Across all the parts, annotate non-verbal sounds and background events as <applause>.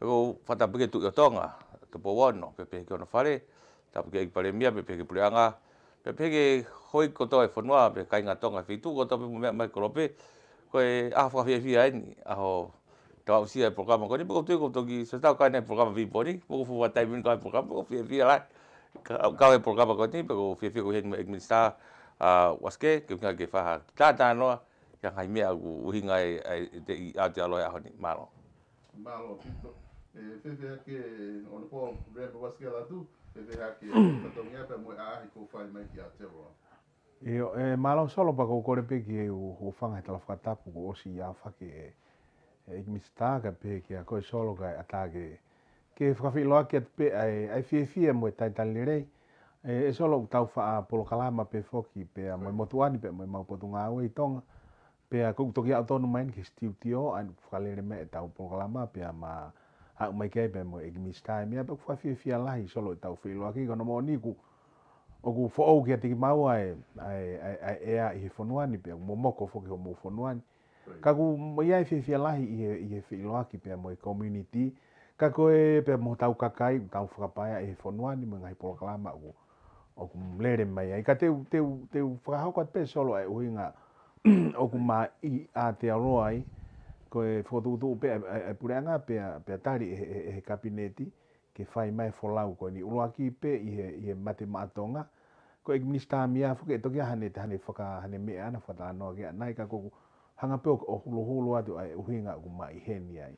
Ko fata pike tu yotonga, to po wono, pepe ke ono fare, ta pike pare mia, pepe ke pureanga, pepe ke hoi koto e fonua, pe kai nga tonga fitu koto pe mumea mai kolope, ko e aha whaka fia fia eni, aho te wau sia e programma koni, poko ko koto ki sa tau kai nei programma vi pori, poko fu wa taimini kai programma, poko fia fia lai, kau e programma koni, poko fia fia kuhi eni minister waske, ke unga ke whaha ya anoa, ke hangai mea uhinga e, e te i aotea loe ahoni, malo. Malo, fefe ake o nako rea pa wasikia latu, fefe ake katongia mm. pa mwe ahi kou fai mai ki a te roa. E e malo solo pa ko kore pe ki e o ho fanga e tala fa tapu ko si ya fa ke e ki mi sta ka pe ki a ko solo ka ata ke ke fa fi lo ke pe ai ai fi fi mo ta ta le rei e, e solo ta fa a polo kala ma pe fo ki pe a mo mo tu ani pe mo ma po tu nga o i tong pe a ko to ki a to no main ki stiu ti o an fa le me e ta polo kala ma pe a ma a mai kei be mo egi mis time ya bak fafi fi ala hi solo ta fi lo aki kono mo ni ku o ku fo au ki ati ma wa e ai i fo no ani pe mo mo ko fo ki mo fo ka ku mo ya fi fi ala i i fi lo aki pe mo community ka ko e pe mo ta ka kai ta fo e fo no ani mo ngai proclama ku o ku mlere mai ai ka te te te fo ka ho solo ai o <clears throat> o ku ma i a te aroa ai koe whodudu pe e pureanga pe pe tari e e kabineti ke fai mai folau ko ni uruaki pe i e e mate ko e minister mia fuke to ke hane te hane foka hane me ana fata no ke nai ka ko hanga pe o hulu hulu atu ai uhinga ku mai he ni ai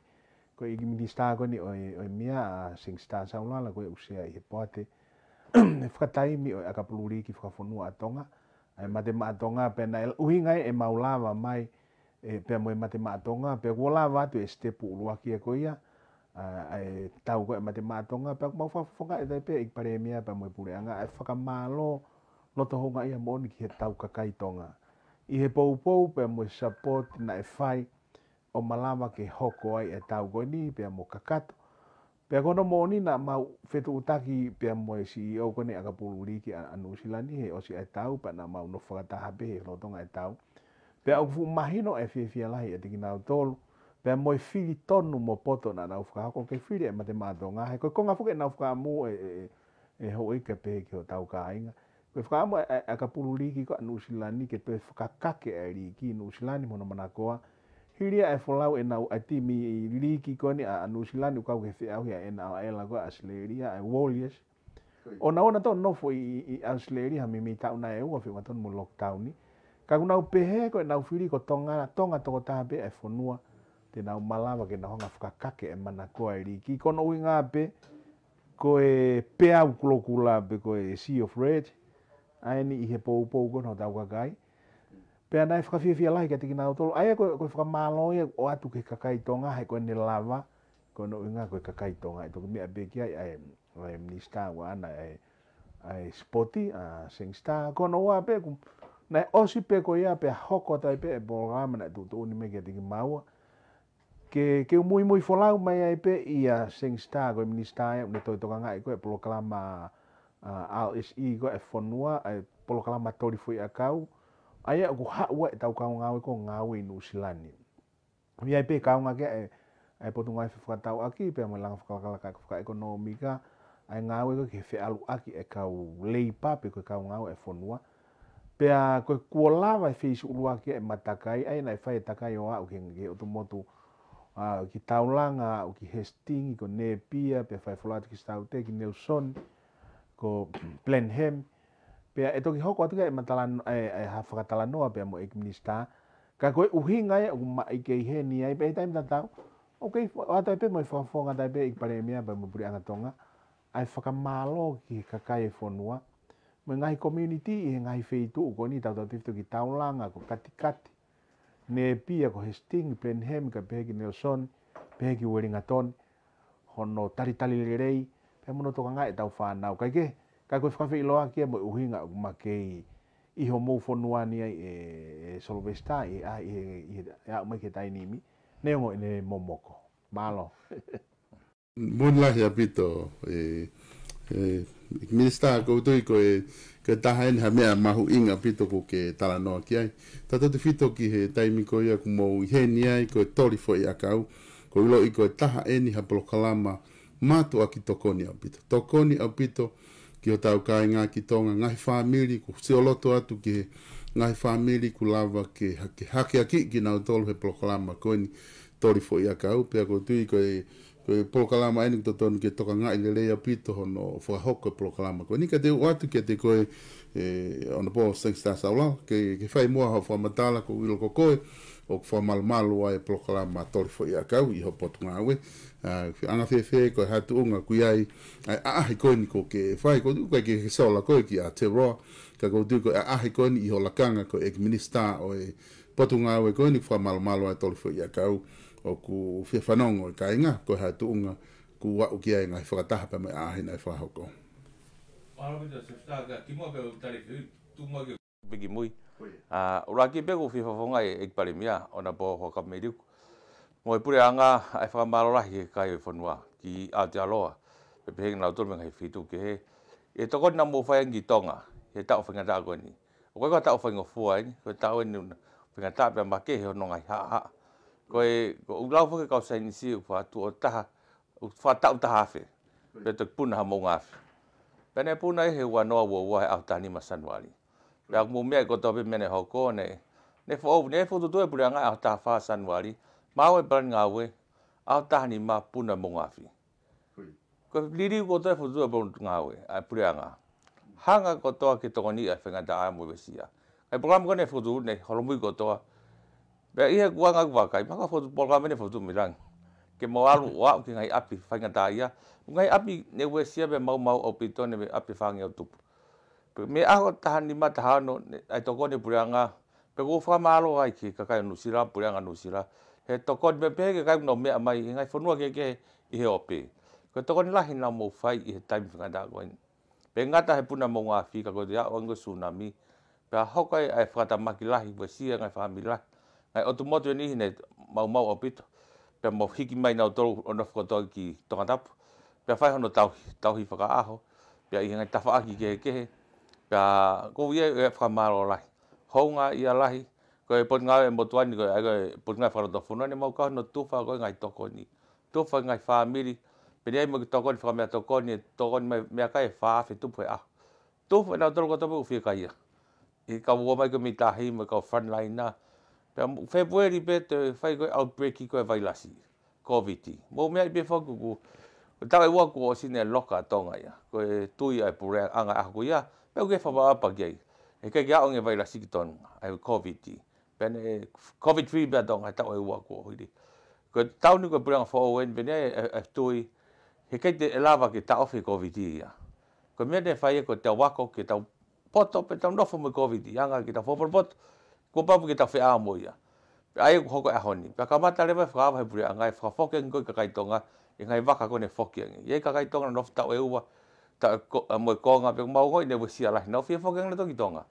ko e minister ko ni o o mia sing star sa ulala ko e usia i pote e fuka taimi o akapuluri ki fuka fonua atonga ai matematonga matonga pe nai uhinga e maulava mai Eh, e pe mo mate ma tonga pe wala va tu este pu lo aki ko ia e eh, tau ko mate ma tonga pe mo fa e pe ik pare mia pe mo pure anga e fa ka malo lo honga ia mo ni ki tau ka tonga i he pou pou pe mo support na e fai o malama ke hoko ai e tau ko ni pe mo kakato pe ko e no mo na ma fetu utaki pe mo e si o ko ni aka pulu ri anu silani he o si e tau pa na ma no fa ta ha pe lo tonga e tau Pea au fuu mahino e fia fia lahi e tiki nao tolu. Pea moi fili tonu mo poto na nao fuka hako ke fili e mate mato ngā he. Koi konga fuke nao e, e, e fuka amu e, e, e, e ho ike pe ke o tau ka inga. Koi fuka amu e, e, e ka pulu liki ko anu usilani ke pe fuka kake e liki anu usilani mono manakoa. Hiria e folau e nao ati mi liki ko ni anu usilani ukau ke fia hui e nao e lako e asleria e wolies. Ona ona tau nofu i, i asleria mi mi tau na e ua fi watan mo lockdowni. Koi Ka kuna upehe ko e nau whiri ko tonga, tonga toko tāpe e whonua te nau malawa ke na honga whakakake e mana koa i riki. Ko no uinga pe, ko e pea uklokula pe koe Sea of Red, aini i he pou pou ko no tau kakai. Pea nai whakawhia whia lai ka tiki nau tolo, aia ko, ko e o atu ke kakai tonga hai ko e ne lava, ko no uinga ko e kakai tonga. E toko mea beki ai, ai, ai, ai, ai, ai, ai, ai, ai, ai, ai, ai, ai, ai, ai, ai, ai, nei osi pe ko ia pe hoko tai pe e programa na tu tu ni me ke tiki maua ke ke mui mui folau mai ai pe ia sing star ko minista ia ne toi toka ngai ko e proklama al is i ko e fonua e proklama tori fui akau ai ko ha wa e tau kaunga ngai ko ngai nu silani mi ai pe kaunga ke e e potu ngai fuka tau aki pe mo lang fuka kala kai fuka ekonomika ai ngai ko ke fe alu aki e kau leipa pe ko e kaunga e fonua pea koe kua lawa e whi suru ake e matakai, ai nai whai e takai o au ke ngake o tumotu uh, ki Taulanga, o ki Hastings, ko Nepia, pea whai fulati ki Staute, ki Nelson, ko Blenheim, <clears throat> pea e toki hoko atika e, matalano, e, e whakatalanoa pea mo ek minister, ka koe uhi ngai e, o ma i kei he ni ai, pea e taim tatau, ok, atai e pe moi whakafonga, atai pe ik pare mea, pea mo puri angatonga, ai whakamalo ki kakai e whonua, me ngai community e ngai feitu ko ni tau tau tifto ki tau langa ko kati kati ne pia ko hesting plen hem ka pe ki nelson pe ki weringa ton hono tari tari lerei pe mono to ngai e tau fa nau kai ke kai ko fa fe loa ki mo uhi nga ma kei iho mo fo nuani ai e, e solvesta e, e a e ya ma ke tai ni mi ne ngo ne momoko malo bun la ya pito e eh, eh minister ko to ko ke ta hen ha me ma hu inga pito ko ke tala no ki ai ta te fito ki he taimi ko ia ku mo i ko toli fo i akau ko lo i ko ta ha eni ha blokalama ma to aki tokoni a pito tokoni a pito ki o tau kai ngā ki tonga ngai whāmiri ku si o loto atu ki he ngai whāmiri ku lava ke hake hake aki ki nau tolu he proklama ko ni tori fo i a ka upea ko tui ko e koe prokalama aini kuta tonu ke toka ngai le leia pito hono whakahoko e prokalama koe. Nika te watu ke te koe e, on the ball of six stars au lao, ke, ke whai mua hao whamatala ko wilo koe, o ko whamalumalu ai e prokalama tori fo i a kau i hopotu ngā we. Uh, anga whee whee koe hatu unga kui ai, ai a ahi koe ni ko ke whai, ko tukai ke ke saola koe ki a te roa, ka ko tukai ko a ahi koe ni i ho lakanga koe ek minister o e potu ngā we koe ni whamalumalu ai tori fo i a kau o ku fia whanongo i kainga, ko hea tuunga, ku wau kia inga i whakataha pa mai āhina i whahoko. Bigi mui. Uh, ah, ura ki pego fi whawhonga e ik pari mia, o na po hoka me riku. Mo e pura anga ai whakamalo rahi ke kai e whanua ki Aotearoa. Pe pehenga nao tolme ngai whitu ke he. E toko na mo whai angi tonga, he ta whinga tā koe O koe ta tau whinga fua ingi, koe tau ingi whinga tā pia ma ke he ha ha ko e ko u lau fuke kau sai nisi u fa tu o u fa ta u ta fe pe tok puna ha mong af pe ne puna e he wa no wo wa au tani ma sanwali pe ak mu mea ko to pe mene ho ko ne ne fo ne fo to tu e pura nga au taha fa sanwali ma we pran nga we a taha ni ma puna mong af ko liri ko to fo tu e nga we a pura nga hanga ko to ki to ni a fe nga da mo we sia ai program ko ne fo tu ne ho mu ko to Pe ia kuanga ku wakai, maka fotu polka mene mi rang. Ke mawalu wa <laughs> ki ngai api fanga tā Ngai api ne we sia be mau mau au pitone me api fanga au tupu. Pe me aho taha ni matahano, ai toko ne purianga. Pe ku ma maalo ai ki kakai nusira, purianga sira. He toko ni pepeke kai no me mai, e ngai whanua ke ke i opi. ope. Ko toko ni lahi nao mau whai i fanga da whainga tā Pe ngata he puna mau ngā whika, ko te ao ngā tsunami. Pe a hokai ai whakata maki we sia ngai whamilahi. Ai o tumoto e ni hine mau mau opito. Pe mo hiki mai na tolu o no fuko toki ki tokatap. Pe fai hono tau tau hi faka aho. Pe i hanga tafa aki ke ke. Pe ko wi e fuka maro lai. Honga i a lai. Ko e pot ngawe mo tuani ko ai ko pot ngai fara to funa ni mau ka no tufa ko ngai toko ni. Tufa ngai family. Pe nei mo ki toko ni fuka mea toko ni toko ni mea kai fa fe tupu e aho. Tufa na tolu kotapu ufi ka ia. I ka wo mai ko mi tahi mo ka frontline na. Pea February pe te whai koe outbreak i koe vailasi. COVID. -i. Mo mea i pefo kuku. Tau e waku o sine loka tonga ia. Koe tui ai pure anga ahaku ia. Pea uke whapa apa ki ai. E kai ki aonge vailasi ki tonu. Ai COVID. -i. Pene COVID-3 bea tonga e tau e waku o hiri. Koe tau ni koe purenga whao wen. Pene ai e, e, tui. He kai te elava ki ta ofi COVID ia. Koe mea ne whai e koe te wako ki tau poto pe tau nofo me COVID. Ianga ki tau fopor pot ko papu ki tawhi a mo ia. ai ko hoko e honi. Pe ka mata lewa e whakawa he pure angai, whakafoke ngko i kakaitonga, i ngai waka kone whoki ye Iei kakaitonga na nofi tau e ua, tau e, e moe konga, pe kumau ne newe si alahi. Nau fia whoke angi toki tonga.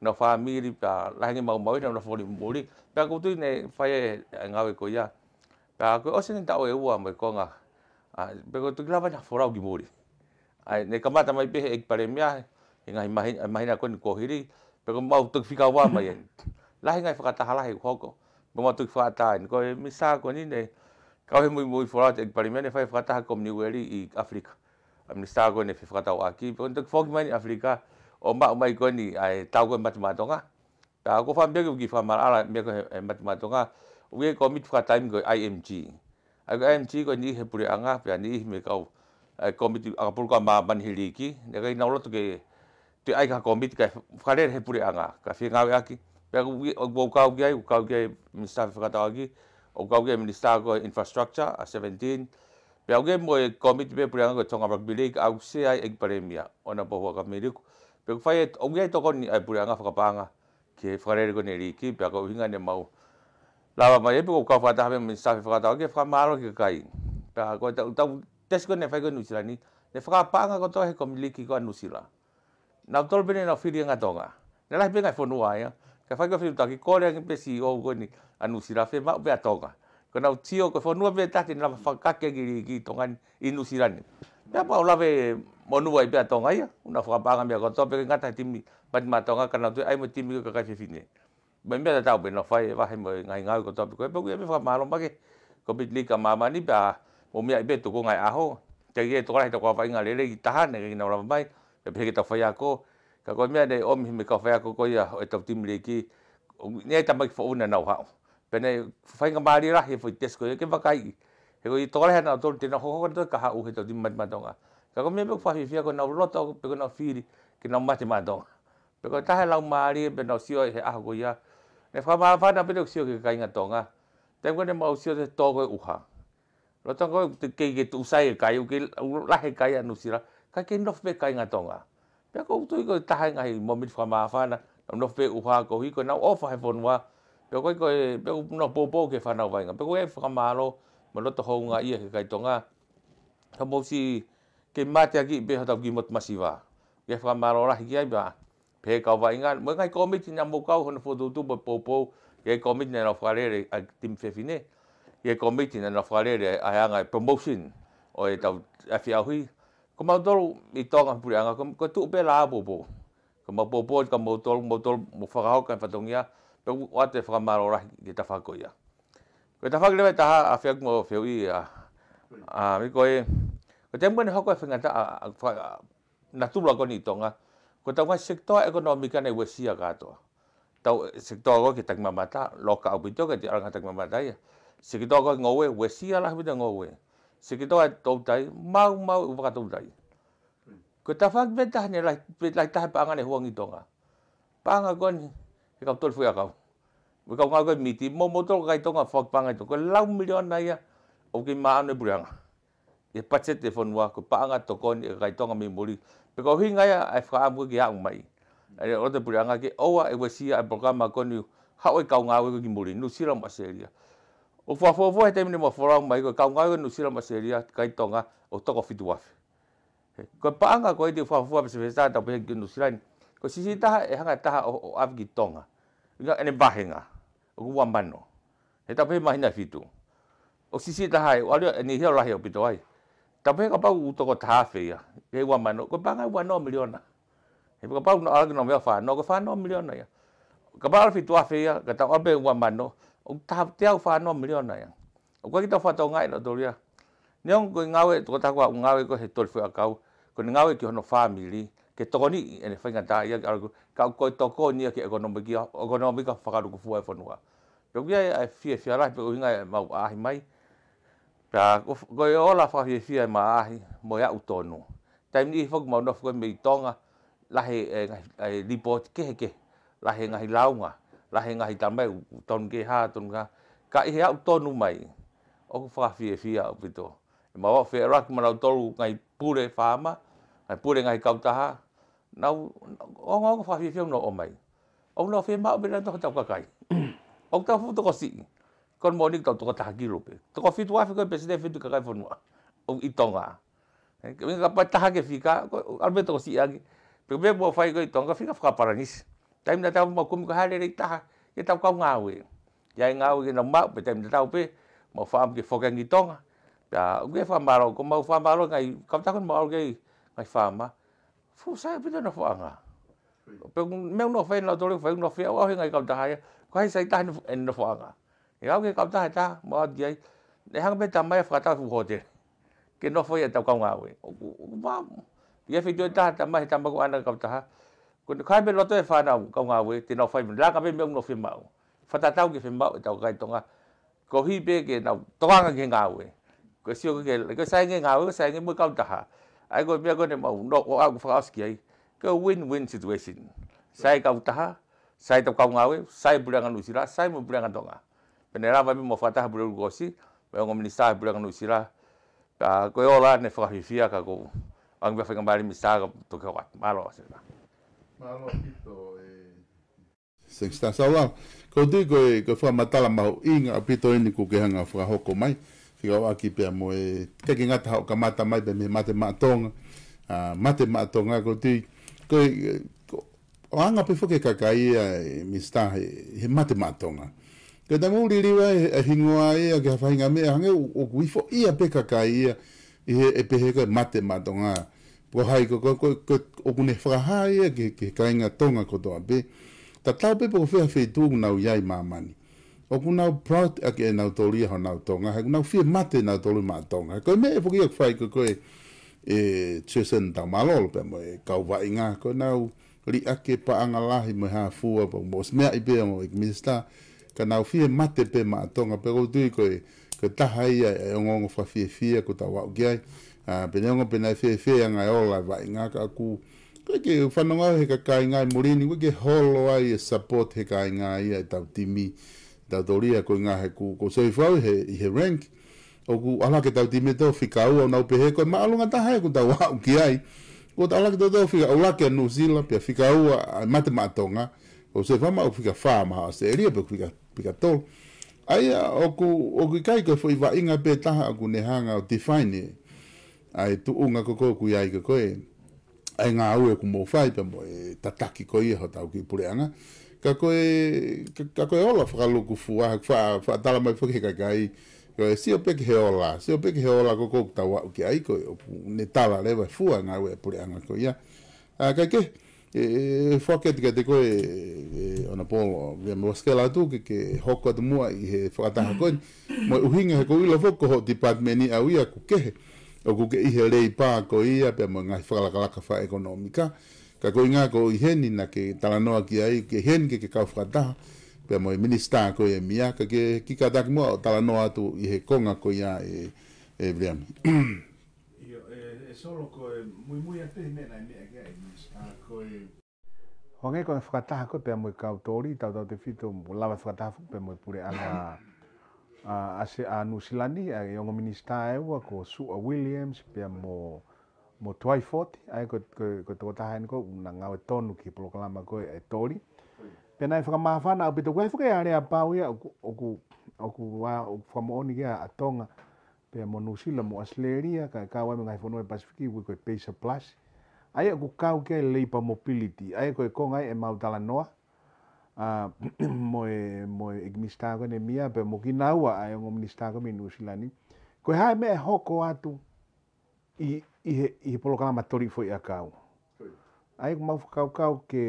no wha miri, pe a lahi ngi mau mawina, na whori mburi. Pe a kutui ne whai e, e ngawe ko ia. Pe a koe osi ni tau e ua moe konga. Pe koe tuki lawa na whorau ki mburi. Ne kamata mai pe ek kipare mea, i e ngai mahina kone kohiri. Pe koe mau tuki wa mai e lahi ngai whakataha lahi hoko. Mo mo tuki ni koe mi sā ni ne. Kau he mui mui whorata e pari mene whai whakataha kom ni ueri i Afrika. Mi sā koe ne whi whakataha o aki. Pau ni tuki whoki mai Afrika o mba umai koe ni ai e tau koe mati mātonga. Ta ko wha mbeke wiki wha marara mbeke he mati mātonga. Uwe koe e e mit whakataha mi koe IMG. Ai koe IMG koe ni he puri anga pia ni me kau. Ai koe miti akapurukua mā manihiliki. Nekai nauloto ke tui aika koe miti kai whakarere he puri anga. Ka whi ngawe aki. Ukaugiai, Ukaugiai Minister of Fatawagi, Ukaugiai Minister of Infrastructure, A17, Piaugiai mo e komit be priang ko tonga bak bilik au se ai ek paremia ona po ka merik pe ko fai e, ogiai to kon ai priang ka panga ke frare ko neri ki pe ko hinga ne mau lawa mai pe ko ka fata be minister fa ta ke fra maro ke kai pe ko ta ta tes ko ne fai ko nusira ni ne fra panga ko to he ko miliki ko e nusira na tol bene na firi nga tonga ne la be ngai fonua ya ka whainga whiu taki kore angi pesi o goni anu sirafe ma upe atonga. Ko nau tio ko whanua pe tati na whakake ki ki tongan inu sirani. Pea pa olawe monua i pe atonga ia, una whakapanga mea kotoa pe ngata timi pati matonga ka nau tui ai mo timi ka kai whiwhine. Mai mea tatau pe na whai wahe mo ngai ngai kotoa pe koe, pa kuia pe whakamalo make, ko pit lika mamani pe a o mea i pe tuko ngai aho, te kia tokarahi toko whainga lele ki taha, nega ki nau lava mai, pe pe ki tau whai ako, ka ko mea nei omi me ka whaia koko ia o e tau timile ki, nea i tamaki una nau hao. Pena i whainga maari rahi e whai tesko, e ke whakai. He ko i tōre hana o tōru tēnā hoko kato ka hau he tau timile matonga. Ka ko mea me kua whaia ko nau roto pe ko nau whiri ke nau mate matonga. Pe ko tahe lau maari e nau sio he aho ko ia. Ne whaia maa whana pe nau sio e ke kainga tonga. Tengo ne mau sio te tōko e uha. Roto ko te keige tu usai e kai, uke lahe kai anusira. Ka ke nof kainga kai Ka tonga. pe ko tu ko ta hai ngai mo mit fa ma fa na no fe u ha ko hi ko na off hai phone wa pe ko ko pe ko no po po ke fa na wa nga pe ko e fa ma lo ma lo to ho nga i ke kai tonga ka mo si ke ma te ki be ha ta ki mot ma si wa ke fa ma lo ra hi ai ba pe ka wa nga mo ngai ko mit nya mo ka ho no fo tu po po ke ko mit na fa le re tim fe fine ye ko mit na fa le re a nga promotion o e ta afi a hui ko mau tolu i tonga puri anga, ko tu upe la po po. Ko mau po po, ko mau tolu, mau tolu, mau whakao kan whatongia, pe wate whakamaro rahi ki ta whako ia. Ko ta whakile mai taha a whiak mo whiau i a, a mi koe, ko te mwene hoko e whingata a, a, a, na tūra ko ni tonga, ko ta mwai sektoa ekonomika nei wesia katoa. Tau eh, sektoa ko ki takimamata, loka au pito ka te aranga takimamata ia. Sektoa ko ngowe, wesia lahi pita ngowe. Ngowe se ki toa tau tai, mau mau i e waka tau tai. Ko ta whak vetaha ni lai taha pa angane huangi tonga. Pa ko koni, he ka tolfu ia kau. Me kau ngau koe miti, mo mo tolo kai tonga whak pa angai tonga. Ko lau milion na ia, o ki maa anu burianga. E pache te whanua, ko pa anga to koni e kai tonga mi muri. Pe kau hinga ia, ai whaka amu ki aung mai. E o te ki ke, oa e wasi ia e programa koni, hao e kau ngau e ki muri, nusira mo aseria. Mm. O fa fa fa te mini mo fora mai ko ka ngai no sira ma seria kai tonga o toko fitu wa. Ko pa anga ko te fa fa se sa ta pe no sira ni. Ko si si ta e hanga ta o afgi tonga. Ga ene bahenga. O ku wambano. He ta pe mai na fitu. O si si ta hai o ali ni hia rahi o pito ai. Ta pe ka pa u toko ta fe ya. E wambano ko pa anga wa no miliona. He ka pa u no alga no me fa no ko fa no miliona ya. Ka pa fitu afia ka ta o be wambano o ta te au fa no miliona kita fa ngai no doria neong ko ngawe to ta ko ngawe ko akau ko ngawe ki hono family ke toni e ne fainga ko to ko ke ekonomiki ekonomika ka ku fonua to bia e fi fi ara pe winga ma ta ko ko fa fi fi ma utonu taim ni fo fo me tonga la he ke ke la he ngai lahe ngahi tā mai, tonu ke hā, tonu ka, ka ha au tonu mai, o ku whakawhia whia au pito. E ma wafi e raki manau tolu ngai pūre whāma, ngai pūre ngai kautaha, nau, o ngā ngā whakawhia whiau no o mai. O ngā whia mā upe nai toko tau kakai. O ngā whu toko si, kon mōni to toko taha ki rupe. Toko whi tu wafi koe pēsi nei whitu kakai whanua, o i tonga. Ka pa ta taha ke whika, alme toko si agi. Pe mē mō whai koe i tonga, whika whakaparangisi. đã tao một taim na tau ma kumi ka hale rei taha i tau kau ngawi ya ngawi na mau pe taim na tau pe ma fam ki foka ngi tonga ta gue fam baro ko mau fam baro ngai kau takon mau ge ngai fam fu sai pe na fanga pe me no fe na tole fe no fe o ngai kau taha ko hai sai taha en no fanga ya ge kau taha ta ma ge tao hang pe tamai fa ta fu tao ke no fo ya tau kau ngawi ma tao video tao tambah tambah ko anak kau taha kun kai me loto e whana o ka ngā te nau whai raka me me unga whemau. Whatatau ki whemau e tau kai tonga ko hi pe ke nau toanga ke ngā ue. Ko sio ke ke sai nge ngā ue, sai nge mui kau taha. Ai ko mea kone mau no o au whakaoski ai. Ko win-win situation. ha Sai kau taha, sai tau kau ngā ue, sai buranga nusira, sai mu buranga tonga. Pene rawa me mo whataha buranga gosi, me ongo minisa buranga nusira. Ko e ola ne whakawhiwhia ka kou. Ang bia whakamari misa ka toke wat. Malo asira. Thanks, Tan Sao Lao. Ko tui koe koe whua matala mahu inga a pito ku ke hanga whua hoko mai. Whika wa ki pia mo e keke ngata hao ka mata mai pe me mate maatonga. Uh, mate maatonga ko tui koe o anga pe whuke kaka ia e mista he, he mate maatonga. Ko tamo uri riwa e, e hingoa ia e, ke hawhainga mea hange o kuifo ia pe kaka ia e, e pehe koe mate maatonga. Mate Wa hai ko ko ko ko o kune fra hai e ke ke ka tonga ko doa be. Ta tau pe po fe fe tūng nau iai mamani. O ku nau proud ake e nau tōri ha nau tonga. Hai ku nau fie na nau tōri mā tonga. E ko me e puki ak fai ko e chesen tau malolo pe mo e kau vai ngā. Koe nau li ake pa anga lahi mo ha fua pa mo smea i pe mo ik e minister. Ka nau fie mate pe ma tonga. Pe ko ko koe ke taha ia e ongongo fa fie fie ko ta wau giai a ah, pene ngo pene fe fe nga e o la va nga ka ku ke ke fa no nga he ka ka nga i morini ke holo ai e support he ka nga i e ta timi da doria ko nga he ku ko sei fa he i he rank o ku ala ke ta timi to fika u na o pehe ko ma alo nga ta ha e ku ta wa u ki ai ko ta ala ke ta to fika ula ke new zealand pe fika u a mate ma tonga o sei fama ma u fika fa ma se ri pe fika fika to Aia, oku, oku kai ko fwi wa inga pe taha ne nehanga o define ai tu unga ko ko ku yai ko ko e ai nga au e ku mo fai pe mo e tataki ko i e ho tau ki pure ana ka ko e ka ko e ola fra lu ku fua fa fa tala mai fo ki ka kai ko e si o pe ki he ola si o pe ki he ola ko ko ta wa ki ai ko ne tala le ba fua nga au e pure ana ko ia a ka ke e fo e, ke te ko e, e ona po ve mo skela tu ki ke ho ko mo i he fo ta ko mo u hinga ko i lo fo ko department ni au ia ku ke he, he, he, he, he, he, he, he, he o ku ke ihe lei pā ko ia pia mo ngai whakalakalaka wha ekonomika ka ko inga ko i heni na ke talanoa ki ai ke heni ke ke kau whakataha pia mo i minister ko i e mia ka ke kika taki mua o talanoa atu i he konga ko ia e e vriami <clears throat> Io, e, e solo ko e mui mui a tehi mena i mea ke ai minister ko e Hongi ko e whakataha ko pia mo i kau tōri tau tau te fito lawa whakataha pia mo i pure ana <clears throat> uh, ase a Nusilani, a yongo minista e ua, ko Sua Williams, pia mo, mo Twai Forti, ai ko, ko, ko toko taha niko, na ngawe tonu ki proklama ko e tori. Pia nai whaka mawhana, au pita kua whaka e are a pau ia, oku, oku, oku, oku, oku, oku, oku, oku, pe mo New Zealand mo Australia ka ka wa mga iPhone e Pacific we ko Pacer Plus ai ko ka ke le pa mobility ai ko ko ngai e mau dala noa a mo e mo e gmista ko ne mia pe mo kinawa a ngom minista ko minu silani ko ha me hoko atu i i i polo kala matori foi akau ai ko mau kau kau ke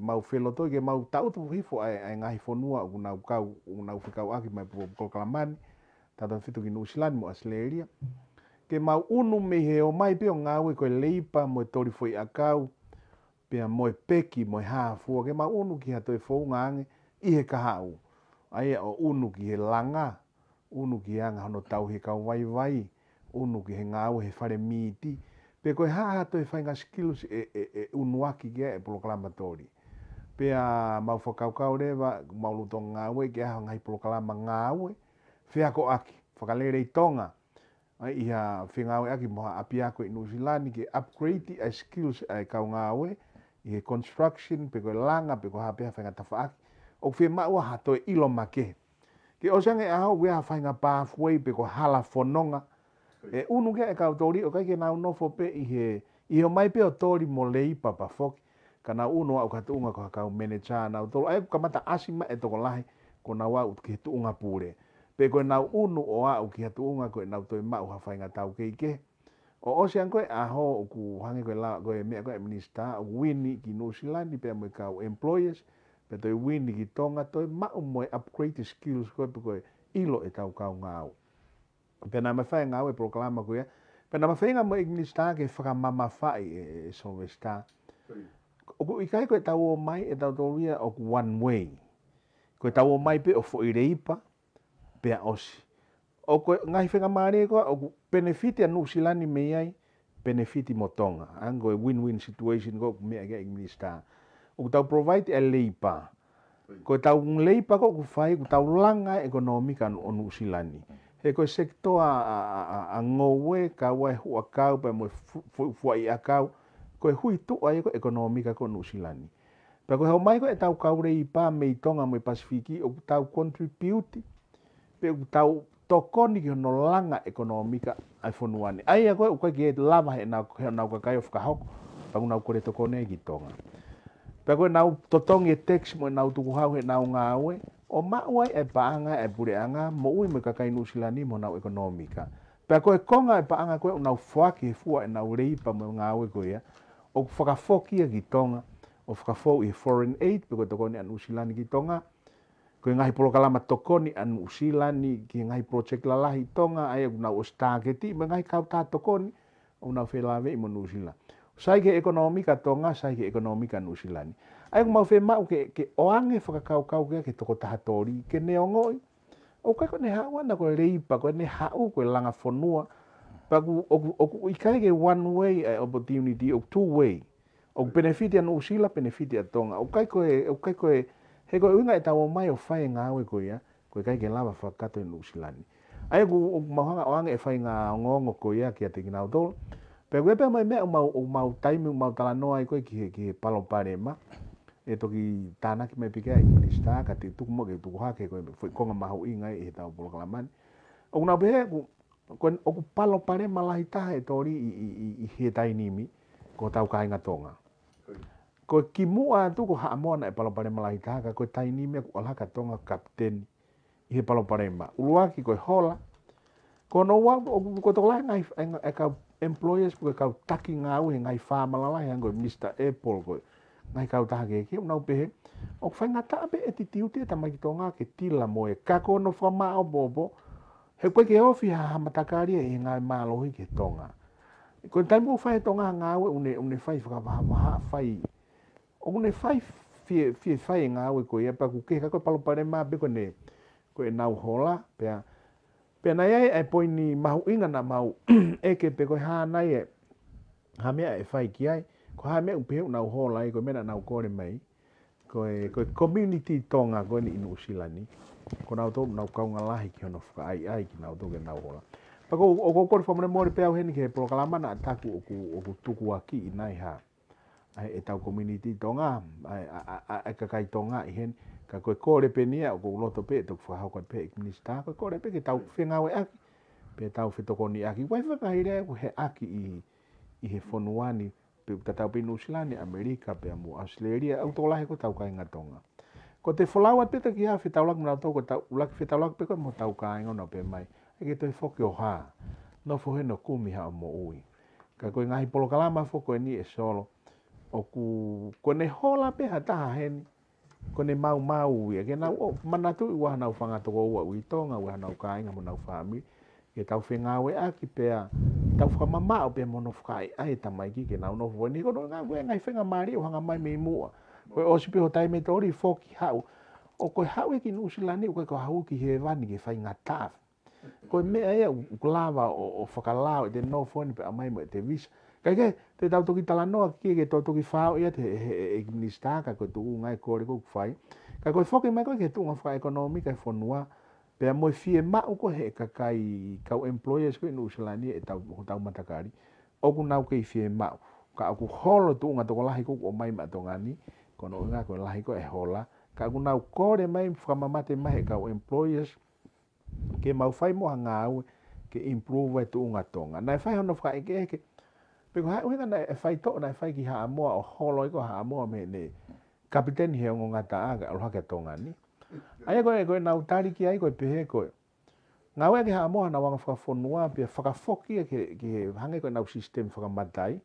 mau felo to ke mau tau to hi fo ai nga hi fo nua una kau una u fikau aki mai po polo kala man ta da fitu ki nu silani mo asleria ke mau unu me he o mai pe o nga we ko leipa mo tori foi akau pia moi peki moi moe fu ke ma unu ki ha toi fōu ngāngi i he kaha u. Ai o unu ki he langa, unu ki anga hono tau he kau wai wai, unu ki he ngāu he fare miti Pe koe hāha toi whai ngā skills e, e, e unuaki ge e proklama tōri. Pe a mau whakaukau rewa, mau luto ngāu e kia hau ngai proklama ngāu e, whiako aki, whakalere i tonga. Ai iha whingau e aki mo api ako i New Zealand ke upgrade i skills ai kau ngāu e, i he construction, pe koe langa, pe koe hapea whainga tawhaaki. O whi mau ha toi e ilo make. Ki o sange e aho, we ha whainga pathway, pe koe hala whononga. E unu kia e kau tōri, o kai ke nau nofo pe i he, i he mai pe o tōri mo lei papa whoki. Ka nau unu au ka tuunga ko koe kau menetā nau tōro. Ai ka mata asima e toko lahi, ko nau au ki he tuunga pūre. Pe koe nau unu o au ki he tuunga koe nau toi mau ha whainga tau keike. Ke o o se anko a ho o ku hange ko la ko me ko minista o winni ki no silan ni pe mo ka employers pe to winni ki tonga to ma o mo upgrade skills ko pe ko ilo e tau ka nga o pe na ma fa nga o proclama ko ya pe na ma fa nga mo minista ke fra mama fa e, e, e so vesta o ku i kai ko tau o mai e tau to ria o one way ko tau o mai pe o fo ireipa pe a osi o ko ngai fenga mane ko o benefit ya nu silani me ai benefit mo tonga ango e win win situation go me ga minister o ta provide a leipa ko ta un leipa ko ku fai ku ta langa ekonomika no nu silani e ko sekto a a a ngowe ka wa hu akau pe mo fu ai akau ko hu itu ai e ko ekonomika ko nu silani pe ko ho mai ko e ta ka ure ipa me tonga mo pasifiki o ta contribute pe ta toko ni ki hono langa ekonomika ai whonu ane. Ai a koe ukoi ki e lava he nau, he nau ka kai o whakahoko, pangu nau kore toko ne e ki tonga. Pea koe nau totongi e teks mo e nau tuku hau he nau ngā ue, o maua e paanga e pureanga mo ui me kakai nusila ni mo nau ekonomika. Pea koe konga e paanga koe o nau fuaki e fua e nau reipa mo ngā ue koe ia, o whakafoki e ki tonga, o whakafoki e foreign aid, pe koe toko ne anusila ni ki tonga, ko ngai polo kala ma toko ni an usila ni ki ngai project la lahi tonga ai na us targeti ma ngai ka ta toko ni una fe la ve mo usila sai ke ekonomika tonga sai ke ekonomika nu usila ni ai ma fe ma ke ke oang e fa ka ka ka ke toko ta tori ke ne ongo o ka ko ne ha wa na ko le ipa ko ne ha u ko la nga fonua pa ku o ku i ka ke one way eh, opportunity of two way o benefit an usila benefit an tonga o ka ko e o ka ko e, o kai ko e he ko unga e ta o mai o fai nga we ko ya ah. ko kai ke lava fa kato nu silani ai ku ma o nga e fai nga ngo ngo ko ya ah, ki ate kina do pe we pe mai o ma o ma o tai me ma tala ki he palo ma e to ki ki me pika ai ni sta ka te tuku mo ke tuku hake ke ko me foi ko nga ma ho i nga e o polo kalaman o na be ku ko o ku palo ma lai ta e tori i i he tai ko tau ka nga tonga ko ki mua tu ko ha mo na e palo pare mala ita ka ko tai ni me ola ka tonga captain i he palo pare ma ulua ki ko hola ko no wa ko to la ngai e ka employers ko ka taki nga u he ngai fa mala la ngai mr apple ko ngai ka ta ke ki na u pe o fa nga ta be eti ti u te ta ma ki tonga ke ti la mo e ka ko no fa ma o bobo he ko ke ofi ha mata ka ri e ngai ma lo ke tonga ko tai mo fa e tonga nga u ne u ne fa fa fa fa o ne fai fie fie fai nga we ko ia pa ku ke ka ko palo pare ma be ko ne ko e nau hola pe pe na ia e poi ni ma inga na mau <clears throat> e ke pe ko ha na ia ha me e fai ki ai ko ha me u pe u nau hola i ko me na nau kore mai ko e ko community tonga ko ni inu silani ko nau to nau ka nga lahi ki ona fuka ai ai ki nau to ke nau hola pa ko o ko ko fo mo pe au hen ke pro kala mana o ku ku ku tuku aki nai ha ai e tau community tonga ai ai ai ka kai tonga i hen ka ko kore pe nia ko loto pe e to fa ha ko pe e minista ko kore pe ki tau fenga we aki pe tau fe toko ni aki wa fa ire ko he aki i i he fonuani pe ta tau pe new zealand america pe mo australia au to la he ko tau kai nga tonga ko te folawa pe te ki ha fe tau la ko tau la fe tau pe ko mo tau kai nga no pe mai e ki to fo ki o ha no fo he no kumi ha mo ui ka ko ngai polo kalama fo ko ni e solo o ku ko hola pe ha taha heni mau mau ia ke na o manatu i wa ufanga to wa u tonga wa na ukai nga mona ufami ke tau fe we a ki pe a tau fa mama o pe mona ufai ai ta mai ki ke na no vo ni ko no nga we nga fe nga mari o hanga mai me mu ko o si pe ho tai me tori fo ki ha o ko ha we ki nu si la ni ko ko ha ki he va ni ke fai nga ta ko me ai u glava o fo ka la de no fo ni pe mai me te visa Kaike, te tau toki tala noa ki ege tau toki whao ia te e minista ka koe tuku ngai kore kuk whai. Ka koe whoke mai koe ke tunga whai ekonomi kai whonua. Pea moe fie ma uko he ka kai kau employers koe nu selani e tau, tau matakari. Oku nau kei fie ma Ka aku holo tunga toko lahi kuk o mai matongani. Kono inga koe lahi koe e hola. Ka aku nau kore mai whamamate mai he kau employers. Ke mau whai moha ngā au ke improve e tunga tonga. Nai whai hono whai ke eke. Ke... Peko hae uhinga na e whai to, na e whai ki haa moa o holo iko haa moa me ne kapiteni he ongo ngata aga aloha ke tonga ni. Aia koe koe na utari ki aiko e pehe koe. Ngā wea ki haa moa na wanga whakafonua pia whakafoki e ke, ke hange koe na u system whakamatai.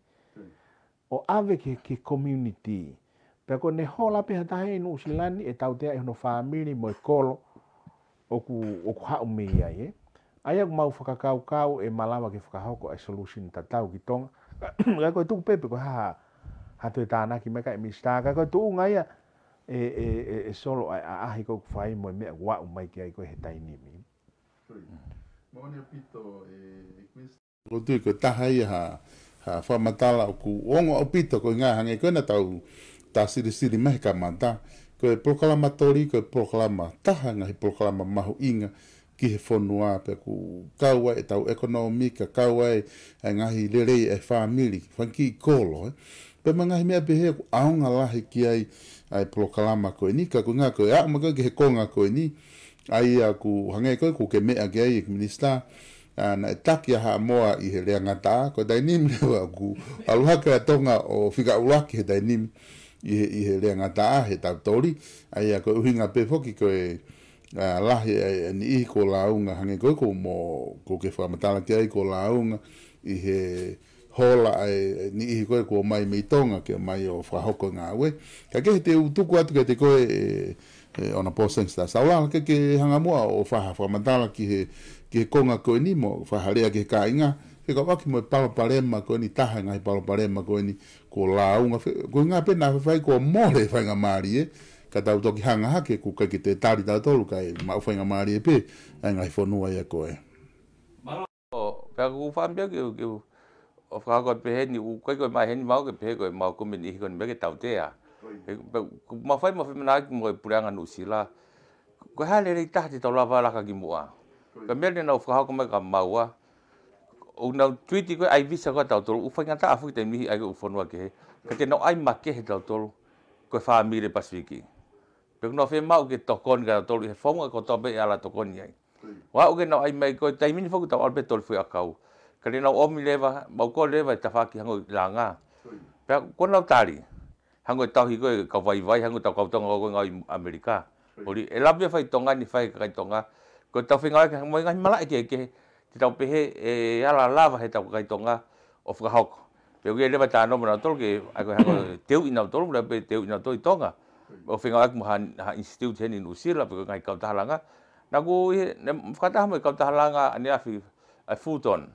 O ave ke, ke community. Pia koe ne hola peha tahe inu usilani e tautea e hono whamiri mo e kolo oku, oku hau mehi ai e. Aia ku mau whakakaukau e malawa ki whakahoko e solution tatau ki tonga ga ko tu pepe ko ha ha te tana ki mai kai mi sta ga ko tu ngai e, e e e solo a a hi ko fai mo me wa u mai kai ko hetai ni mi mo mm. ne pito e, e ko tu ko ta hai ha ha fa matala ku ongo o pito ko ngai hange ko na tau ta siri siri mai ka manta ko e proklama tori ko e proklama taha ngai proklama mahu inga ki he whonua pe ku kaua e tau ekonomi, ka kaua e, e ngahi lerei e whamiri, whanki i kolo. Eh? Pe ma ngahi mea pehe ku aonga lahi ki ai, ai plokalama ko ni, ka ku ngako e a maka ki he konga ko ni, ai a ku hangai koe ku ke mea ki ai e minista, na e takia haa moa i he rea ngata, ko e nimi lewa <laughs> ku aluhaka e tonga o whika ulaki he dainim, nimi i he rea ngata, he tau tori, ai a koe uhinga pe foki koe, a lahi ai ni i ko launga hangi koe ko mō ko ke whamatana ki ai ko launga i he hola ai ni i koe ko mai mei tonga ke mai o whahoko ngā we. Ka ke he te utuku atu ke te koe e, e, ona posting star saula ke ke hanga mua o whaha whamatana ki he ki he konga koe ni mō whaharea ki he kāinga he ka waki mo e palopalema koe ni taha ngai palopalema koe ni ko launga koe ngā pena whai ko mole whai ngā maari e ka tau toki hanga hake ku ka ki te tāri tau tolu kai mawhainga maari e pē e ngai whanua e koe. Maro, pia ku whanpia ki ki u o whakakot pēheni u kai koe mai heni mau ke pēhe koe mau kumini hiko ni mege tau tea. Ma whai ma whimena aki mo e pureanga nu si la. Koe hae lere i tahti tau la whaaraka ki mua. Ka mea lena u whakakot mai ka maua. O nau tuiti koe ai visa koe tau tolu. U whaingata afu ki te mihi ai u whanua ke he. Ka te nau ai ma ke he tau tolu. Koe whaamire Pasifiki. Koe whaamire Pasifiki. Pek no whee mau ke tokoni ka tolu he whonga ko tobe e ala tokoni ai. Wa uke nao ai mei koe taimini whaku tau alpe tolu fui akau. Ka le nao omi lewa, mau koe lewa e tawhaki hango i la ngā. Pea kua nao tari, hango i tauhi koe ka vai vai hango tau kautonga o koe ngau i Amerika. Ori, e labia whai tonga ni whai kakai tonga. Koe tau whingau eke hango i ngai malai e ke eke. Ti tau pehe e ala lava he tau kakai tonga o whakahoko. Pea uke lewa tā nomu nao tolu ke, ai koe hango <clears throat> teu i nao tolu, lepe teu i nao tolu i tonga o fenga ak mo han ha institute hen in usir la ko ngai ka talanga na ko ne fata ha mo ka talanga ani a fi hmm. a futon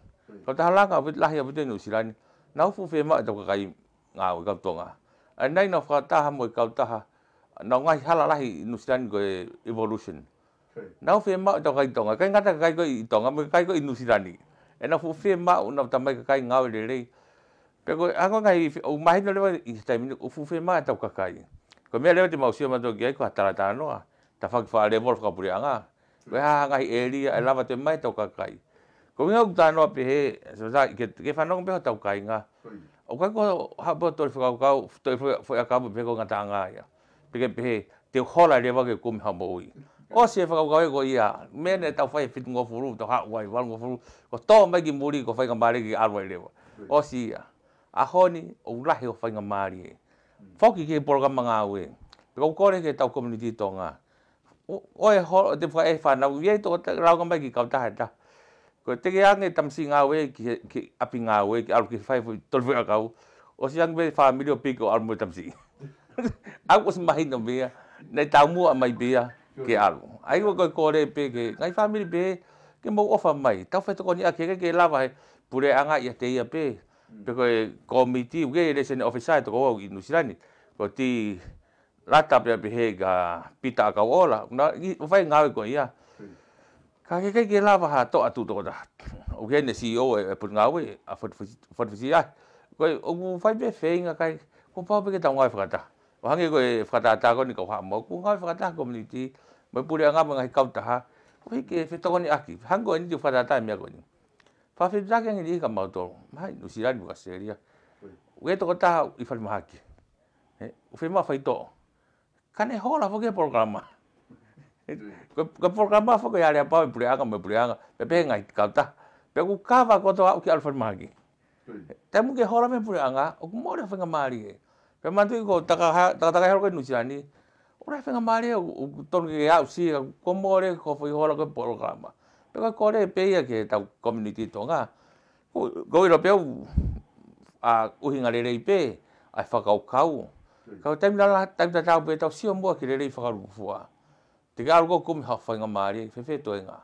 ka talanga bit lahia bit in usir ani na fu fe ma to kai nga o ka tonga ani nai na fata ha mo ka ta na ngai hala lahi in usir ani ko e evolution hmm. na fu fe ma to kai tonga kai ngata kai ko i tonga mo kai ko in usir ani ena fu fe ma una ta mai kai ngau le le Pero ako ngai o mahin lewa i sa taimini o fufe maa tau kakai. Ko mea lewa te mausia mato ki ko hatara tā noa. Ta whaki wha alemol whaka puri anga. Koe ha hanga hi eria, e lava te mai tau kakai. Ko mea kuta noa pe he, ke whanong peho tau kai ngā. O kai ko hapo tori whaka kau, tori whaka peko ngā tā ngā ia. Peke pe he, te hola lewa ke kumi hama ui. O se whaka kau e ko ia, mea ne tau whai fit e ngofuru, tau hau wai, wal ngofuru. Ko tō mai ki muri ko whaika maare ki arwai lewa. E o si ia, ahoni o urahi o whainga maari foki ke programa nga we pe kore ke tau community tonga. nga o e ho de fa e fa na we to ra ga mai ki ka ta ta ko te ke ange tam si nga we ki ki api nga we ki alki fa to fa ka o si ange fa mi lo piko al mo tam si a ko no bia Nei ta mu a mai bia ke alu ai ko kore pe ke ngai family be ke mo ofa mai ta fa to ko ni ke ke lava pure anga ya te ya pe peko e komiti uke e resene ofisai toko wau i nusirani ko ti rata pia pihe ga pita a kau ola na i ufai ngawe koi ia ka ke ke ke lava ha to atu toko da uke ne CEO e, e put ngawe a fotofisi ai ko e ufai pia fei nga kai ko pao peke ta ngawe fukata wahange ko e fukata ata koni ka waha mo ku ngawe fukata komiti mo i pule a ngawe ngai kautaha ko hiki e fitokoni aki hango e niti fukata ata e mea koni Fafi mtake ngi lika mauto, mai nusirani buka seria. Ue toko taha ifali mahake. Ufe maa fai toko. Kane hola fokia programma. Kwa programma fokia yari apa e me pulianga, me pulianga, me pehe ngai kauta. Pea ku kawa koto au ki alfali mahake. Tai muke hola me pulianga, oku mori hafi nga maari ke. Pea mantu iko taka taka hiroka nusirani. Ura hafi nga maari ke, tonu ke yau siya, e, kwa mori hafi hola ke programma. Peka kore peia ke tau community tonga. Ko iro peu a uhinga rere i pe, ai whakau kau. Ừ. Kau taimina la, taimina tau pe tau sio mua ki rere i whakarupufua. Te ka aru kumi hawhainga maari, whewhe toenga.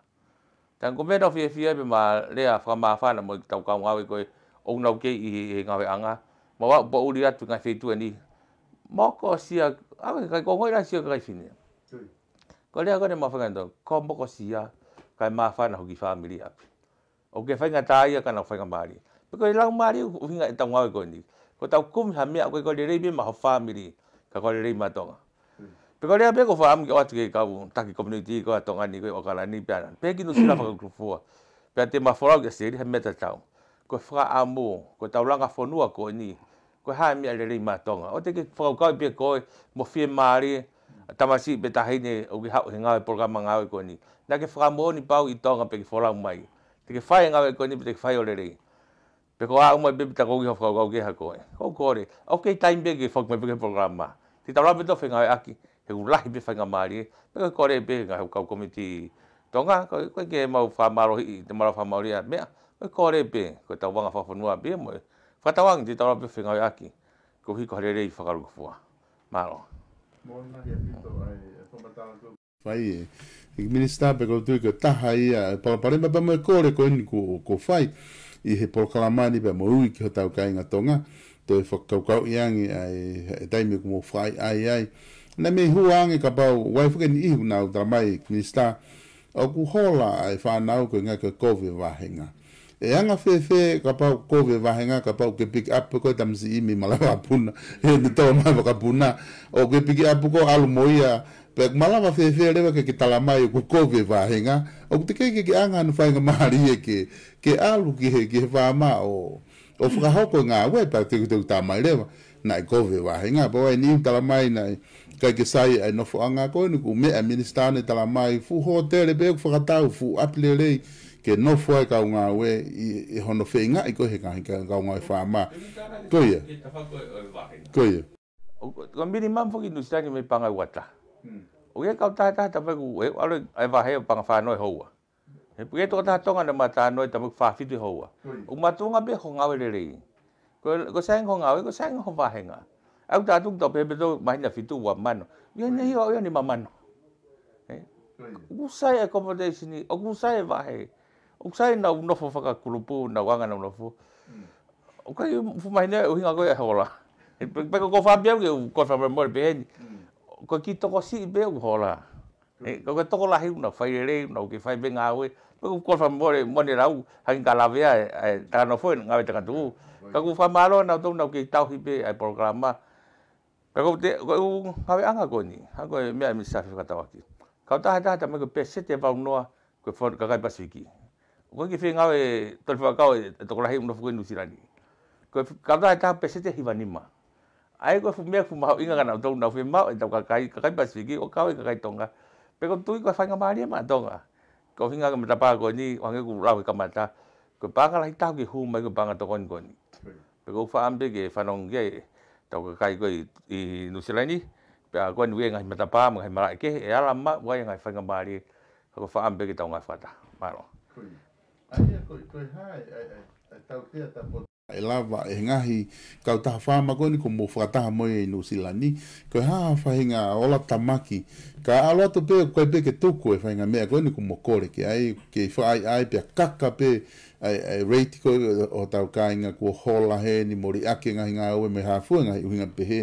Tan ko mena fia fia pe ma lea whakamawhana mo i tau kau ngawe koe, au nau ke i he ngawe anga. Ma wau po uri atu ngai whetua ni. Moko sia, awe kai kongoira sia kai whinia. Ko lea kone mawhanga ndo, ko moko sia, kai ma fa na hoki family ap o ke fainga tai ka na fainga mari pe ko lang mari u hinga e ta ngawe ko ni ko ta kum ha me ko ko le rei ma ho family ka ko le rei ma tonga pe ko le ape ko fam ko atke ka bu ta ki community ko tonga ni ko o kala ni pe pe ki no sila fa ko fu pe te ma fora ke se ri ha me tau ko fra amo ko ta langa fo nu ko ni ko ha me le rei ma tonga o te ke fa ko pe ko mo fie mari tamasi betahine o hau hinga programa ngawe ko ni ta ke fra ni pau i tonga pe ke fola mai te ke fai nga ko ni te ke fai ore rei pe ko a mo be ta ko ki ho ko ke ko e ko ko re o ke ke fok me pe programa ti ta ra be to fenga aki he u lai be fenga mari pe ko re be nga ho ka komiti tonga ko e, ko ke mau fa maro i te maro fa maria me ko ko re be ko ta wanga fa fo be mo fa ta wang ti ta ra be fenga aki ko hi ko re rei fa ka ru fo maro Mon Maria Pinto, ai, fomba e tala tu. Fai, i minister pe ko tu ko taha ha ia pa pa me pa me ko le ko fai i he por kalamani pe mo ui ki ho tau kai nga tonga to e fokau kau iang i e tai me kumo fai ai ai na me hu ang ka pa wai fuke ni ihu nau ta mai minister o ku hola ai fa nau ko nga ko kovi wahenga e anga fe fe ka pa kove wahenga ka pa ke pick up ko e tamzi i mi malawa puna <laughs> e ni to mai ka puna o ke pick up ko alu moia pe mala va fe fe leva ke ki tala mai ku ko ve va henga o ku te ke ke anga no fa nga mari e ke ke alu ki he ki va ma o o fra ho ko nga we pa te te ta mai leva na ko ve va henga bo ni tala mai na ka ke sai ai no fo anga ko ni ku me a minister ne tala mai fu hotel be ku fa ta fu aple le ke no fo ka nga we i hono fe nga i ko he ka ka nga fa e ma e ko ye ko ye Kau mimi mampu kini sekarang ini panggil watak. o ia kau tā tā tapai ku e alo ai wa hei panga whanoi houa. He puke tō tā tonga na mata noi tapai ku whawhitu houa. O matunga pe ho ngawe le rei. Ko sang ho ngawe, ko sang ho wahenga. Au tātung tau pepe tō mahina fitu wa mano. Ia nei hoa ia ni mamano. Kusai accommodation ni, o kusai wahe. O kusai na unofo whakakurupu, na wanga na unofo. O kai fumahine o hinga koe hola. Pekko ko whapia ke ko whapia mo pe heni. ko ki toko si be u hola e ko mm. eh, ko toko la hiu na fai re na ki fai be nga we ko ko fa mo re mo ne rau ha ki kala be eh, eh, no foi nga be ta tu ka ku fa malo na to na ki tau hi be ai programa ko te ko u ha be anga ko ni ha ko me mi sa fi ka ki ka ta ta ta me ko pe se te va no ko fo ka ka pasiki ko ki fi nga we to e ka o to ko la ko ka ta ta pe se te hi ma ai ko fu mea fu mau inga kana tau na fu mau e tau kakai kakai pasiki o kau e kakai tonga pe ko tui ko fa nga maria ma tonga ko hinga ka mata pa ko ni wange ku rau e ka mata ko pa nga lai tau ki hu mai ko pa nga tokon ko ni pe ko fa ambe ke fa nong ge tau kakai ko i nu sila ni pe a ko ni wenga mata pa mo hima ke e ala ma wa e nga fa nga maria ko fa ambe ke tau nga fa ta ma ro ai ko ko ha ai ai tau ke ta e lava e ngahi kau taha whāma koni ko mō whakataha moe i nusi silani ko e haa whahinga ola tamaki ka aloa to pe koe pe ke tuku e whahinga mea ni ko mō kore ke ai ke i whai ai pia kaka pe ai ai reiti ko o tau kainga ko hola he ni mori ake nga hinga o me ha fu nga hinga pe he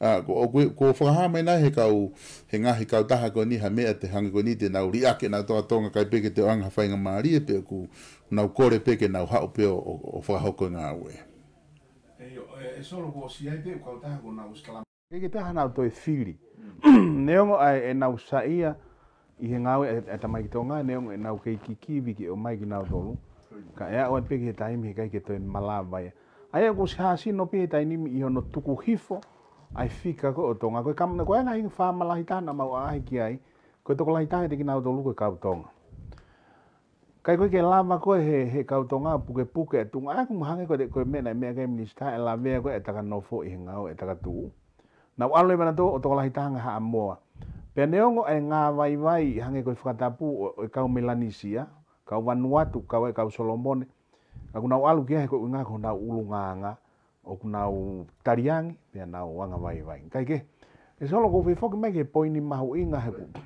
a ko ko ko fa ha mai nai he kau he nga kau taha ko ni ha me te hanga ko ni te na ake na to tonga kai pe ke te anga fainga mari e pe ku na ukore peke na uhau peo o, o whakahoko ngā ue. Ege e taha nau toi whiri. <clears throat> Neongo ai e nau saia i he ngāwe e, e tamaikito ngā, neongo e nau kei kiki viki o mai ki nau tolu. Ka ea oan peke he taimi he kai ke toi malawaya. Ai ako si si no pe he taimi i hono tuku hifo, ai fika ko o tonga. Koe kamana koe ngā hinga whaamalahi tāna mau ahi ki ai, koe toko lahi tāna te ki nau ko koe kau tonga kai koe ke lama koe he, he kautonga puke puke e tunga. Ai kumu hange koe koe mena e mea kei minista e la mea koe e taka nofo i hengau e taka tuu. Na ualoi mana tō o toko lahi tanga haa moa. Pea neongo e ngā vai vai hange koe whakatapu o, o e kau Melanisia, kau Vanuatu, kau e kau Solomone. Ka kuna ualu kia he koe ngā koe nga ulu ngā o kuna u tariangi pea nga wanga vai vai. Kai ke, e solo koe whi foki mai ke poini mahu inga he kutu.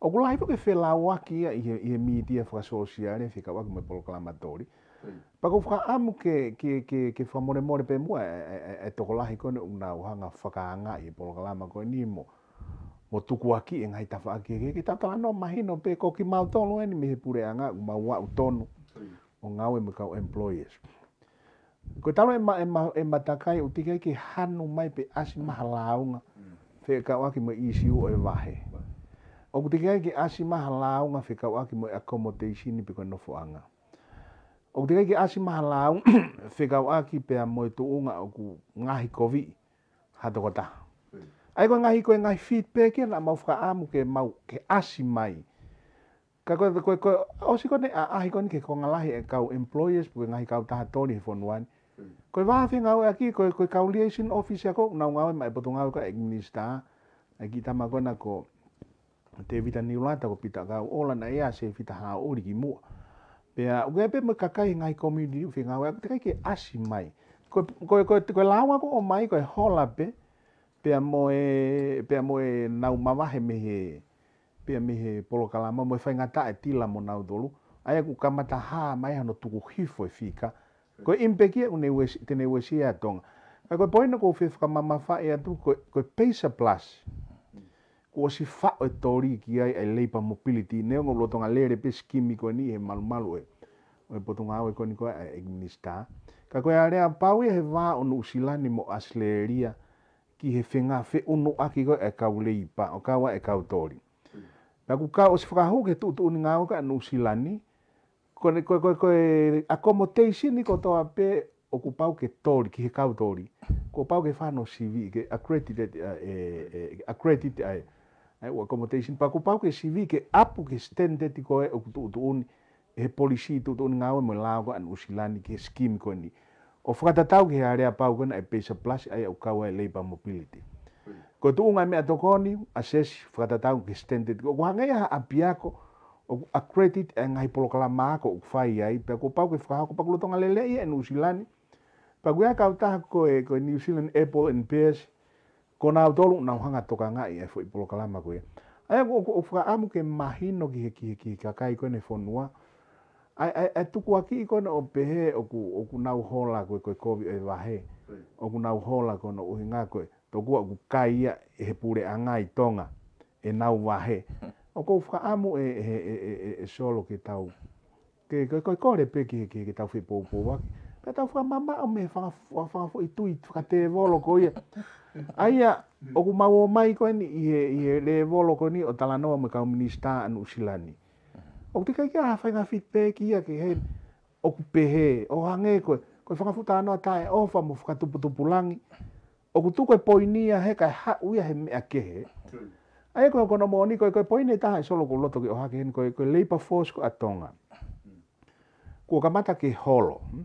O kula hipo ke whela waki ia i e he media whaka sosia ne, whika waki mai polo kalamatori. Mm. Pako whaka amu ke, ke, ke, ke whamore more pe mua e, e, e, e toko lahi kone unga uhanga whakaanga i he polo kalamatori ni mo. Mo tuku waki e ngai tawha aki e ke tatala no mahino pe ko ki mau tonu e ni mihe pure anga u mau wau tonu o ngau e mikau employers. Ko talo e, ma, e, ma, e matakai utikai ke hanu mai pe asi mahalaunga. Mm. Whika waki mo isi e u e vahe o ku tikai ki asi maha lau nga whikau aki mo accommodation ni piko nofo anga. O ku tikai ki asi maha lau <coughs> whikau aki pia mo i tuunga o ku ngahi kovi hata kota. Ai koe ngahi koe ngahi feedback e la mau whaka amu ke mau ke asi mai. Ka koe koe koe, o si koe ne a ahi koe ni ke konga lahi e kau employers puke ngahi kau taha toni he fonu wani. Koe wahawhi ngau e aki, koe koe kau liaisin office e ako, nau ngau e mai potu ngau e ka e minister, e ki tamakona koe te vita ni ulata ko pita ka ola na ia se vita ha ori ki mua. Pea, uke pe me kakai ngai community ufi ngā wea, te kai ke asi mai. Koe ko, ko, ko, lawa ko o mai, koe hola pe, pea mo e, pea mo e nau mawahe me he, pea me he polo kalama, mo e whai ngata e tila mo nau dolu, ai aku kamata ha mai hano tuku hifo e fika. Koe impekia unei uesi, tenei uesi e atonga. Koe poina ko ufi whakamama wha e atu, koe, koe peisa plasi o si fa o tori ki ai ai lei pa mobility ne o lo tonga lere pe skimi ko ni e mal mal we o e potonga we ko ni ko e, e minista ka ko area pa we he va o nu silani mo asleria ki he fenga fe o no aki ko e ka u lei pa o e ka wa e ka tori na ku ka o si fa ho ke tu tu ni nga o ka nu silani ko ne ko ko ko e accommodation ni ko to a pe o ku pau ke tori ki he ka tori ko pau ke fa no civi ke accredited uh, eh, accredited uh, e eh, o accommodation pa ku pa ku si vi ke apu ke stende ti ko e o tu tu un e polisi tu tu nga o mo la ko an usilani ke skim ko ni o fuka ta tau ke area pa ku na e pesa plus ai o ka wa labor mobility ko tu nga me atokoni ases fuka ta tau ke stende ti ko wa nga ya apiako o accredit en eh, ai polo kala ma ko fai ai pe ku pa ku fuka ko pa ku tonga lele e en usilani pa ku ya ka ta ko e ko ni usilani apple and pesa ko na dolu na hanga toka i e fo ipolo kalama ko ai ko ko fuka amu ke mahino ki ki ki ka kai ko ne fonua ai ai ai tu kwa ki ko na o pe he o ku o ku na u hola ko ko e va he o ku na u hola ko no u hinga ko to ku kai ia e pure anga i tonga e na u o ko fuka amu e e, e, e e solo ke tau ke ko ko ko le pe ki ki ki tau fi po po wa ka tau whaka mama o me whaka whaka whaka i tui whaka te volo ko ia. <laughs> Ai a, mm. o ku mau o mai koe ni i he, i he le volo ko ni o talanoa me kao minista an usilani. Mm. O ku te kai kia a whainga feedback ia ke he, o ku pehe, o hange koe, koe whaka futa anoa tae ofa mo whaka tupu tupu langi. O ku tukoe poinia he kai ha uia he mea kehe. Ai koe kono mo ni koe koe poine taha e solo ku loto ki o hake hen koe koe leipa fosko atonga. Mm. Kua kamata ke holo. Hmm?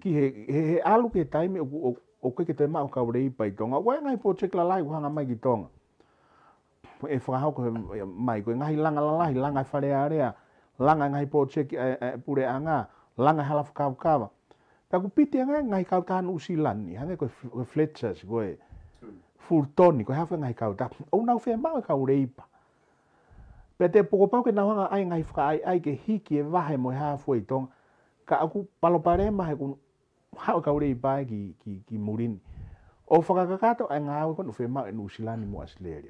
ki he, he, he alu ke taimi o, o, o ke ke te mao ka urei pa tonga. Wai ngai po tsekla lai ku hanga mai ki tonga. E whakahau ko e, mai ko ngai langa la lahi, langa e whare area, langa e ngai po tseki e, pure anga langa e halafu kau kawa. Ta ku piti a ngai ngahi kau tānu usi lani, hanga ko e Fletchers, ko e Fultoni, ko e hawha ngahi kau O nau whea mao e ka urei pa. Pea te pokopau ke nau hanga ai ngai whaka ai, ai ke hiki e vahe mo e hawha i tonga ka aku palo pare ma ku ha ka ure i pai ki ki ki murin o faka e ka ka to e nga ko no fe ma no silani mo asleri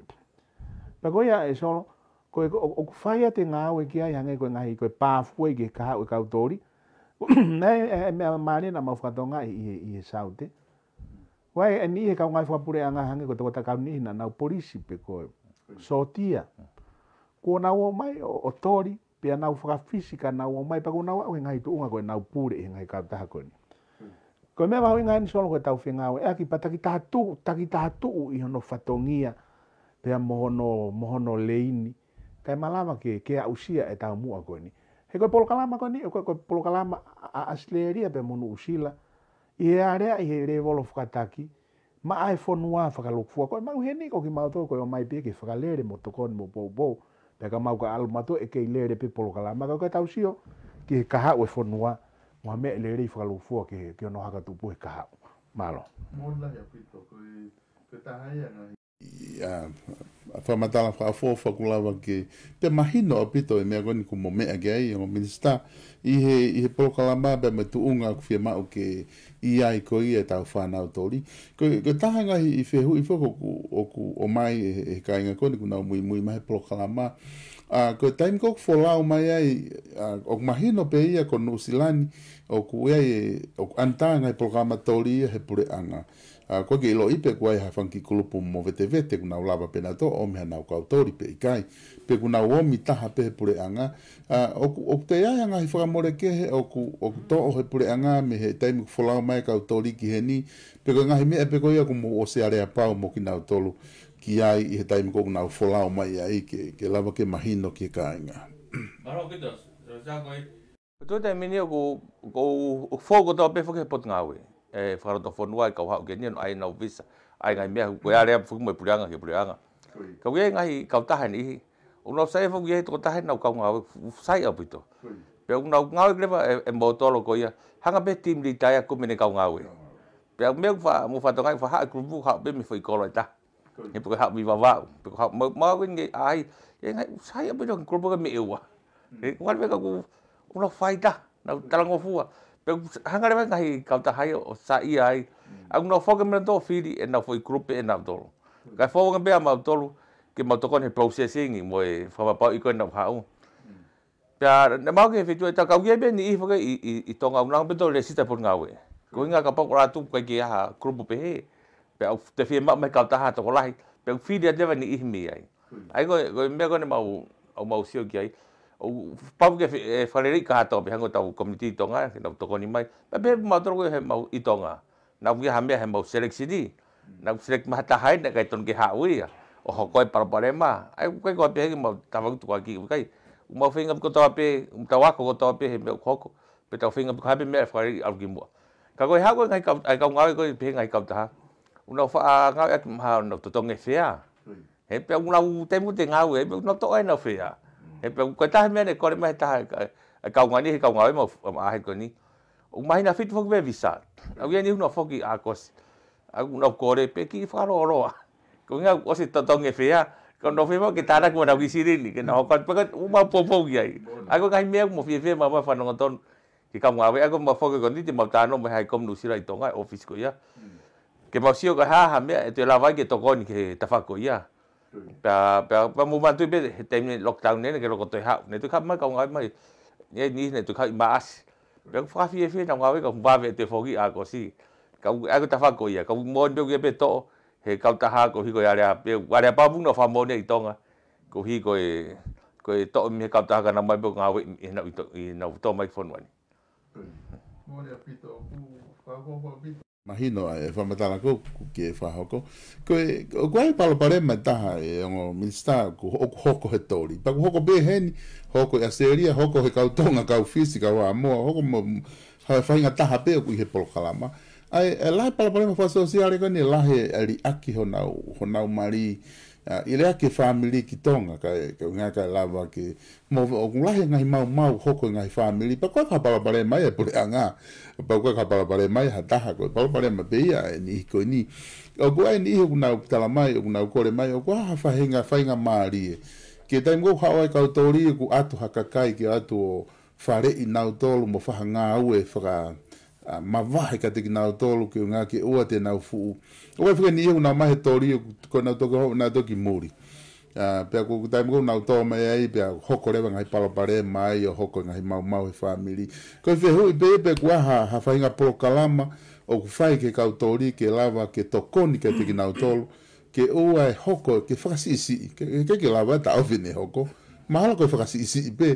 pa go ya eso ko o ku fa ya te nga we ki ya nga ko nga i ko pa fu ki ka ha e ka autori <clears throat> ne me ma ni na ma fa to nga i i saute wai ni ka nga fa pure nga hange ko to ta ka ni na na polisi pe ko sotia ko na o mai o tori pea nau fisika nau o mai pa kuna wa ngai tu unga na nau pure i ngai ta ko ni. ko me ba ngai ni sono koe fi whengawe, e ki pataki tu ta ki ta tu i no fatongia pe mohono, mohono leini. ka malama ke, ke a usia e tau ni. He ko polo kalama ko ni, ko ko polo kalama a asleria pe monu usila. I he area i he re wolo whakataki, ma ai whonua ko ma mau heni ko ki ma to ko mai fa ke whakalere mo ko mo bo bo pe ka mau ka alu mato e kei lere pe polo ka la maka ka tau sio ki he kaha ue whonua mua me e lere i whakalo fua ki he kia no haka tupu he kaha malo Mōna ia pito koe, koe tahaia ngai ia a fa matala fa fo fa kulava ke te mahino a pito e ku mo mea ke ai o minista i he, i he polo kalama be me tu unga ku fia mao ke i ai ko i e tau whana o tori ko, ko taha ngahi i fehu i fo ko ku o mai e, e kai ngakoni ku nao mui mui ma he polo kalama a uh, ko time ko fo mai ai uh, o mahino pe ia ko no silani o ku ia e o antanga e programa tolia he pure anga a uh, ko ge lo ipe ko ai ha fanki kulupu mo vete vete kuna ulava pe to o me na ka autori pe kai pe kuna o mi ta ha pe pure anga a uh, o ku te ai anga fo mo reke he o ku o to o he pure anga me he taim ko fo mai ka autori ki he ni pe ko nga he me pe ko ia ku mo o se area pa mo ki na ki ai i he taimi kōku nāu wholao mai ai ke, ke lawa ke mahino ke kāinga. Maro kitas, rāsā koe. Tō te mini o kō fōko tō pēwha ke pot ngā ue. E whakaro tō whanua i kau hau ke nian ai nāu visa. Ai ngai mea, koe a rea pwhuku mai pureanga ke pureanga. Ka wei ngai kau tahen ihi. O nāu sae fōku ihe tō tahen nāu kau ngā ue, sai au pito. Pea unau ngā ue kreba e, e mōtolo koe ia. Hanga pē tīmri tāia kumene kau ngā ue. Pea mea mō whātongai whaha e kurubu hau bēmi fōi kōrai tā he puka mi i wawau, puka hapu mau mau inge ai, e ngai, sai apu jokin kuru puka me ewa. E wale mea kaku, unau whaita, na talango fua. Pea hangare mea ngai kauta hai o sa i ai, a unau whoke mea tō whiri e nau fwoi kuru pe e nau tolu. Kai whoke mea mau tolu, ke mau tokon he processing i mo e whamapau i koe nau hau. Pea, ne mau ke whetua, ta kau iei ni i whake i tonga unau, pe tō le sita ngawe. Koe ngā ka pakuratu kai ki aha kuru pupe hei pe au te fie mau me kau taha toko lahi, pe au whiri atewa ni ihi mi ai. Hmm. Ai goi, goi mea goi ne mau, au mau sio ki ai, au pau ke e whanerei ka hatau pe hango tau komiti i tonga, ke nau toko ni mai, pe pe mau toro goi he mau i tonga, na wia ha mea he mau selek sidi, hmm. na wia selek maha taha ina kai tonke ha uia, o hokoi parapare ma, ai koe koe pe hege mau tawangu tuka ki, kai, mau whinga piko tawa pe, mta wako ko tawa pe he mea koko, pe tau whinga piko hape mea e whanerei arugimua. Ka koe hako ngai kau, ai kau ngawe koe pe ngai kau taha, nó una fa nga at ha no to tonge fea he pe una u te mu te nga u he no to ai no fea he pe ko ta me ne ko me ta ka nga ni ka nga mo ma he ko ni o mai na fit fok be visa au ye ni una foki a kos a una ko re pe ki fa ro ro ko nga o si to tonge fea ko no fe mo ki ta na ko na ki siri ni ke no ko pe ko uma popo ki ai a ko ka me mo fe mà ma ma fa no ton ki ka nga we a ko mo cái ko ni ti ma ta no hay công kom nu lại to nga office của ya ke mausio ka ha ha mea, e te lawai ke tokoni ke tawhako ia. pa pea, pea, mu mantu i pete, he teimene lockdown ne ke ko toi e ha Ne tu ka mai ka ngai mai, ne ni ne tu ka i ma asi. Pea, ku whakafi e whena ngawe ka mbawe te whoki a ko si. Ka u aku tawhako ia, ka u mōni ke pe to, he kauta ha ko hiko i area, pea, area pāpung fa mo ne i tonga, ko hi ko e, ko e to me ka ta ka na mai bo nga we i na i na to mai phone wani mo le pito ku ka ko ko pito mahino ai e eh, whamatala ko ki e whahoko. Ko e, o kwae palo pare mai taha e ongo minista ku hoko, hoko he tori. Pa ku hoko be heni, hoko e aseria, hoko he kautonga, kau fisi, kau amoa, hoko mo hae whainga taha be o ku ihe polo kalama. Ai, e lahe palo pare mai whaseo siare kone, lahe ali aki honau, honau marii uh, ah, ilea ke family ki tonga ka ka nga ka lava ki mo o kula he mau mau hoko nga family pa ko ka pa pa mai e pure anga pa ko ka pa pa mai ha ta ha ko pa pa ma be ya e ni ko ni o ko e ni he una tala mai o una kore mai o ko ha fa he nga fa nga mari e. ke taim go ha ka to ri ku atu ha kai ki atu o fare i nau mo fa nga u e Ah, ma vahe ka teki nao tolu ke ngā ke ua te nao fuu. O kai whakai ni ehu nao mahe tori e koe nao toki hoa nao toki muri. Uh, ah, pia kua kutai mkou nao tō mai ai, pia hoko rewa ngai palapare mai o hoko ngai mau mau e whamiri. Koe whi hui pe epe kua ha hawhainga polo kalama o kufai ke kau tori, ke lava, ke tokoni ke teki nao tolu, ke ua e hoko, ke whakasi isi, ke ke, ke lava e ta ofine hoko. Mahalo ko e whakasi isi pe,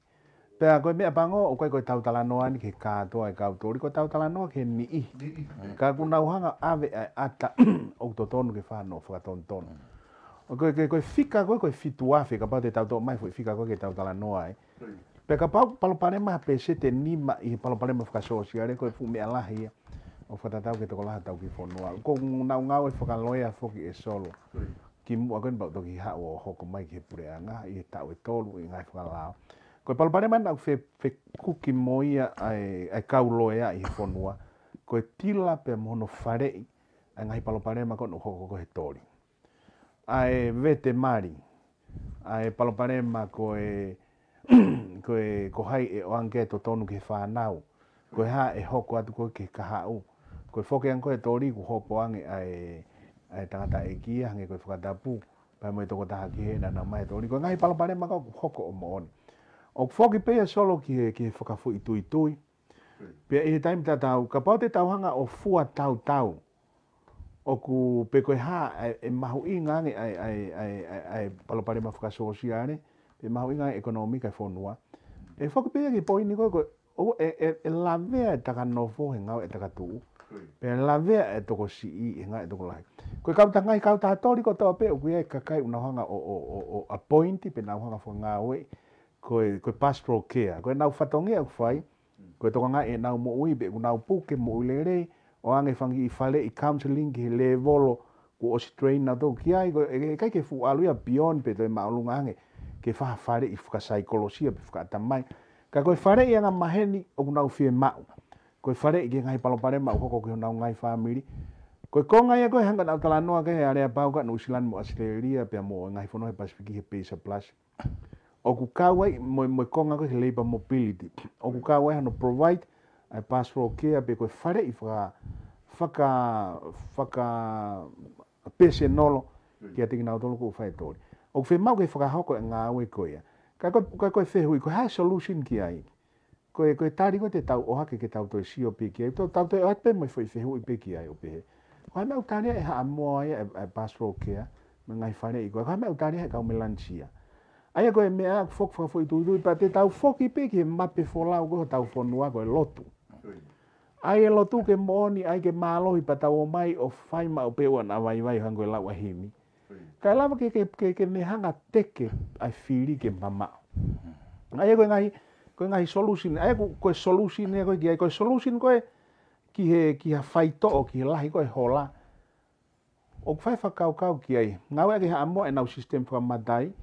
Pea koe mea pango, o koe koe tau talanoa ni ke kātoa e kau tōri koe tau talanoa ke ni i. Ka kuna uhanga ave ai ata o to tonu ke whanau whakaton tonu. O koe koe koe fika koe koe fitu afe ka pate tau tōu mai fwe fika koe ke tau talanoa e. Pea ka pau palopanema pe se te nima i palopanema whakasosi are koe fu mea lahi e. O whakatatau ke toko laha tau ki whanua. Ko ngau ngau e whakaloia fwoki e solo. Ki mua koe ni pautoki hao o hoko mai ke pureanga i e tau e tolu i ngai whakalao. Koe palapane mai nāku whe, whe kuki moia ai, ai kauloea i whonua. Koe tila pe mono wharei ai ngahi palapane mai kono hoko ko he Ai vete mari. Ai palapane mai koe <clears throat> koe ko hai e o anke to tonu ke whanau. Koe ha e hoko atu koe ke kaha u. Koe whoke anko e tori ku hopo ange ai, ai tangata e kia hange koe whakatapu. Pai mo e toko taha ki he nana mai tōri. Koe ngahi palapane mai kono hoko o mooni. O ko foki pe e solo ki e, ki foka fo itu itu. Pe e taim ta tau ka pa te tau o fua tau tau. O ku pe ko e, e mahu inga ai ai ai ai ai palo pare mafuka sosiale. Pe mahu inga ekonomika fo nua. E foki pe ki po ni ko ko o e e, e e taka nofo fo hanga e taka tu. Pe la e toko si i e nga e toko lai. Ko ka ta ngai ka ta ko to pe o ku e kakai una hanga o o o, o appointi pe na hanga koe, koe pastoral care. Koe nau whatongi au whai, mm. koe tokanga e nau mo ui, be nau puke mo ui lere, o ange whangi i whale i counselling ki le volo ko o strain na tau ki ai, koe, e, e, kai ke fu aluia beyond pe toi maulunga ange, ke wha whare i whuka saikolosia pe whuka atamai. Ka koe whare i anga maheni o nau whie mau. Koe whare i ke ngai palopare mau koko ki nau ngai whamiri. Koe konga ia koe hanga nau tala noa ke he area pauka no usilan mo Australia pe mo ngai whanohe Pasifiki he Pisa Plus o ku kawai mo mo konga ko labor mobility o ku kawai hano provide a passport ke a be ko fare i fra faka faka pese nolo hmm. ke a tingna tolo ku fa tori o fe mau ke fra hoko e nga we ko ya ka ko ka ko fe hui ko ha solution ki ai ko ko tari ko te tau o hake ke tau to si o pe ki to tau to a pe mo fo fe hui pe ki ai o pe ko mau tani e ha mo ai a passport ke a ngai fare i ko ka mau tani e ka melancia Ai ko me a fok fok foi tudo e pa te tau fok i pe ke ma pe fola o ko tau fonu a ko lotu. Ai e lotu ke moni ai ke malo i pa tau mai o fai ma o pe wan a vai vai hango la wa himi. Ka ke ke ke ke me hanga teke ai fili ke mama. Ai ko ngai ko ngai solution ai ko ko solution e ko ki ai ko solution ko ki he ki ha fai to o ki la ko hola. O fai fa kau kau ki ai. Ngau e ke ha mo e nau system fo madai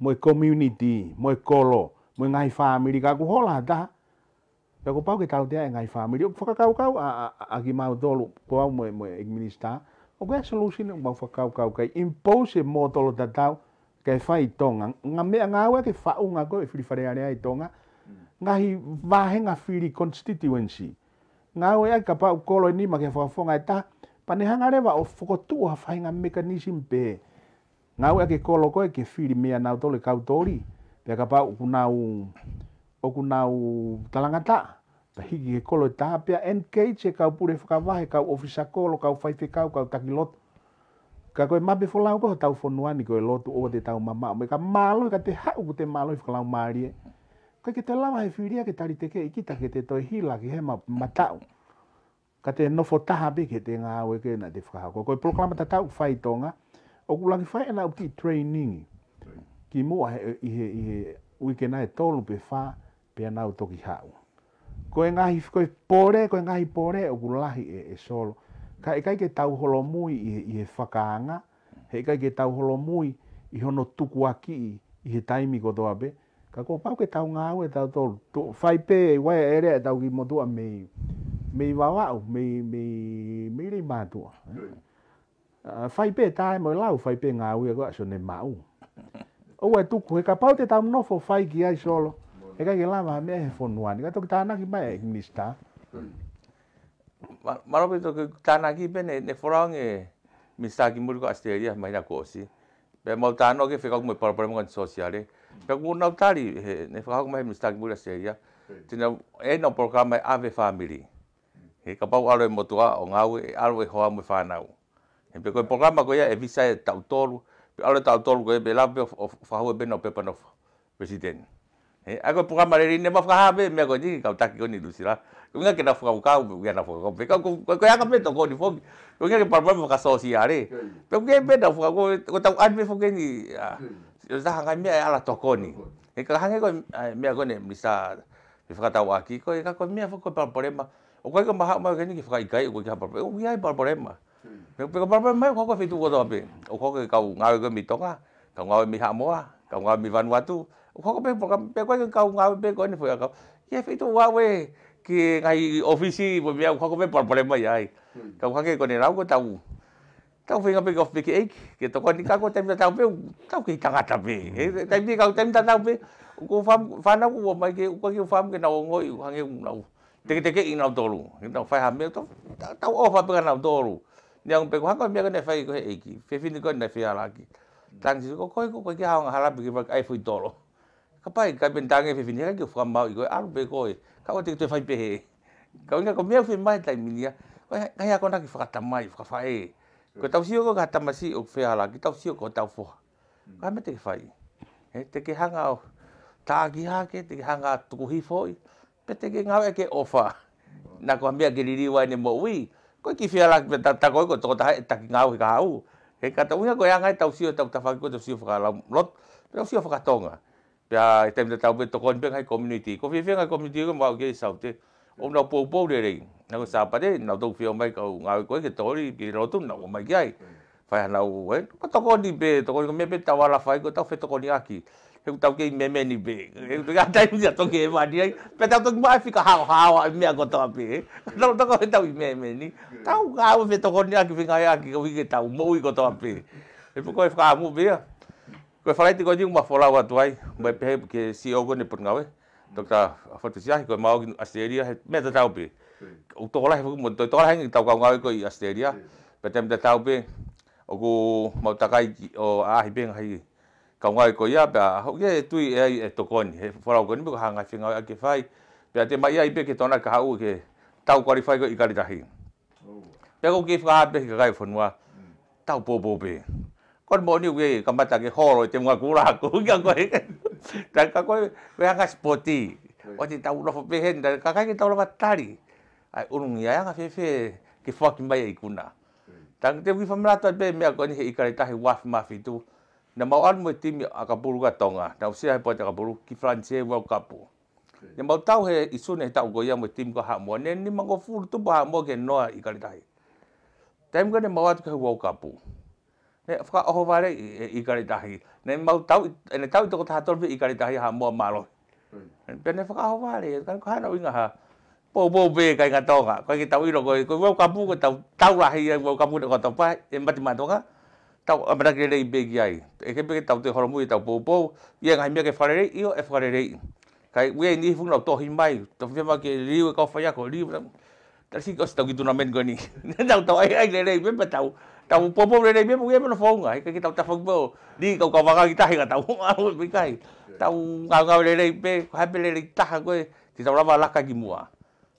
mo community, mo e kolo, mo ngai family, ka ku hola ta. Ka ku pau ke tau tea e ngai family, o whaka kau kau a, a, a ki mau tolu, ko au mo e mo e minister, o kua solution mau whaka kau kau kai, impose mo tolu ta tau, ka e tonga, nga mea ngā ua ke wha unga ko e whiriwharearea i tonga, ngā hi wāhenga fili constituency, ngā ua e ka pau kolo e nima ke whakafonga e ta, panehanga rewa o whakotua whainga mekanisim pēe, nga u ake e kolo koe ke whiri mea nau tole kau tori, pia ka pau oku nau, oku nau talangata, Ta hiki ke kolo e tāpia, NK che kau pure whakavahe, kau ofisa kolo, kau whaife kau, kau takiloto, Ka koe mabe fulau koe tau fonua ni koe lotu o te tau mama. Me ka malo ka te hau ku te malo i fulau maari e. Koe ke te lawa he whiria ke tari teke ikita ke te toi hila ke hema ma, ma tau. Ka te nofo taha be ke te ngā aue ke na te whakahau. Koe proklamata tau whai o ku langi fai ana ki training ki mo he i he i he ui ke nai tolu pe fa pe ana o toki hau ko nga hi ko pore ko nga hi pore o ku lahi e, e solo ka e kai ke tau holo mui i he, i he whakaanga he e kai ke tau holo mui i no tuku aki i he taimi ko doa be ka ko pau ke tau nga au e to, fai pe e wai e rea tau ki motua mei mei wawau mei mei mei rei mātua eh? Ah, fai pe tai mo lau fai pe nga ui ko e so ne mau <laughs> o e tu ko ka pau te tam no fo fai ki ai solo e ka ke lama me he no ani ka to ta ki mai e mista ma ro to ke ta ki pe ne ne fo rang e ki mo ko asteria mai na kosi. Pe be mo ta no ke fe ka mo pro problema ko sociale pe ko na ta ri ne fo ka mo sta ki mo asteria tina e no programa ave family e ka pau aro e mo tua o nga e ho mo fa na E pe koe programma koe ia e visa e tau tolu. Pe aule tau tolu koe be lape o whahua bena o pepa nofa. Presiden. E a koe programma re rinne mawhaka hape mea koe niki kau taki koni lusi la. Koe ngake na whaka ukau me ngana whaka kope. Koe koe aga peto koni fongi. Koe ngake parmame whaka sosi a re. Pe koe ngake pena whaka kope. Koe tau anme fongi ni. Yo zaha ngai mea e ala tokoni. E kaka hange koe mea koe ne misa e whakatau aki. Koe kako mea whaka koe parmame. O koe koe maha maa koe niki whaka ikai koe ki hapa. Koe ngake parmame. Me pe pa pa mai ko ko fitu ko tope. O ko ke kau ngawe ko mitoka, kau ngawe mi hamoa, kau ngawe mi vanua tu. O ko ko pe ka pe ko kau ngawe pe ko ni fo ka. Ye fitu wa we ke ngai ofisi bo mi ko ko pe problema ya ai. Hmm. Kau ka ke ko ni rau ko tau. Tau fenga pe ko pe ke ek, ke to ko ni ka ko tem ta tau pe, tau ke tanga ta pe. E, e tem ni ka tem ta tau pe. Ko fam fa na ko mai ke ko ke fam ke na o ngoi ko ngai ngau. Te ke te ke ina tolu. Ke tau fa ha me to. Tau ofa pe ka na tolu ni ang peko hanga mia kene fai ko he eki fe fini ko na fi ala ki tang si ko ko ko ki hanga hala bi ki ba ai fu tolo ka pai ka ben tang fe fini ka ki fuka mau ko aru peko e ka ko te te fai pe he ka nga ko mia fi mai tai minia ko ka ya ko na ki fuka ta mai fuka fai ko tau si ko ka ta masi o fe ala ki tau si ko tau fu ka me te fai e te ki hanga o ta ki ha ke te ki hanga tuku hi fo pe te ki nga e ke ofa na ko mia ki ri ri wa ni mo wi ko ki fi ala ta ta ko ko to ta ta ki ngau ka au he ka ta unya ko ya ngai ta usi ta ta fa ko ta usi fa ka lot pe usi fa ka tonga pe a tem ta u to kon pe ngai community ko fi fi ngai community ko ma ke sa te o na po po de re na ko sa pa de na to fi o mai ko ngau ko ke tori ki ro tu na ko mai ai fa na u we ko to ko di pe to ko me pe ta wala fa ko ta fe to ko ni aki eu tau ke me me ni be eu ga tai ni to ke ma ni pe tau to ma fika ha ha me ko to be no to ko tau me me ni tau ga o ve to ko ni ki vinga ya ki ko ki tau mo i ko to be e po ko fa mu be ko fa ti ko ni ma fola wa tuai ba pe ke si o ko ni por ngawe to ta fa ti ya ko ma o asteria me ta tau be o to la mo to to la ni tau ka ngawe ko asteria pe tem ta tau be o ko mau takai o a hi be ngai ka ngai ko ya ba ho ye tu e ai e to koni he fora ko ni ko hanga finga a ke fai pe te mai ai pe ke tona ka hau ke tau qualify ko i ka ri pe ko ke fa pe ka kai fonua tau po po pe ko mo ni ye ka mata ke ho ro te mo ku ra ko ga <laughs> ko he ta ka ko we hanga spoti o te tau ro pe hen ka kai ke tau ro tari ai urung ia ya ka fe fe ke fo ki mai ai kuna Tang te wifamrato pe me ko ni he ikare tahi waf mafi tu na mau anu mai timi a ka buru tonga, na usia hai pata ka buru ki Francia e wau kapu. Ni mau tau he isune he tau goya mai timi ka hamua, ne ni mango furu tupu hamua ke noa i karitahi. Taimu kane mau atu ka wau kapu. Ne whaka oho vare i, karitahi. Ne mau tau, ne tau i toko taha tolpi i karitahi hamua malo. Pia ne whaka oho vare, e kane kohana winga ha. Pou pou be kai tonga, kai ki tau iro e, koi, koi wau kapu ko tau, tau rahi e wau kapu ne kotopai, e mati matonga. Mm. tao tau amana ke rei big yai e ke big tau te horo mui tau popo ia ngai me ke farere io e farere kai we ni fung lau to hi mai to fe ma ke riu ka fa ya ko riu ta si ko tau ki tunamen ko ni tao tau ai ai tao, tao rei me tau tau popo rei me we me fo ngai ke tau ta fo bo ni ko ka wa ki tao, hi ka tau au bi kai tau ngau ngau rei pe ha pe rei ta ko ti tau lava laka ki mua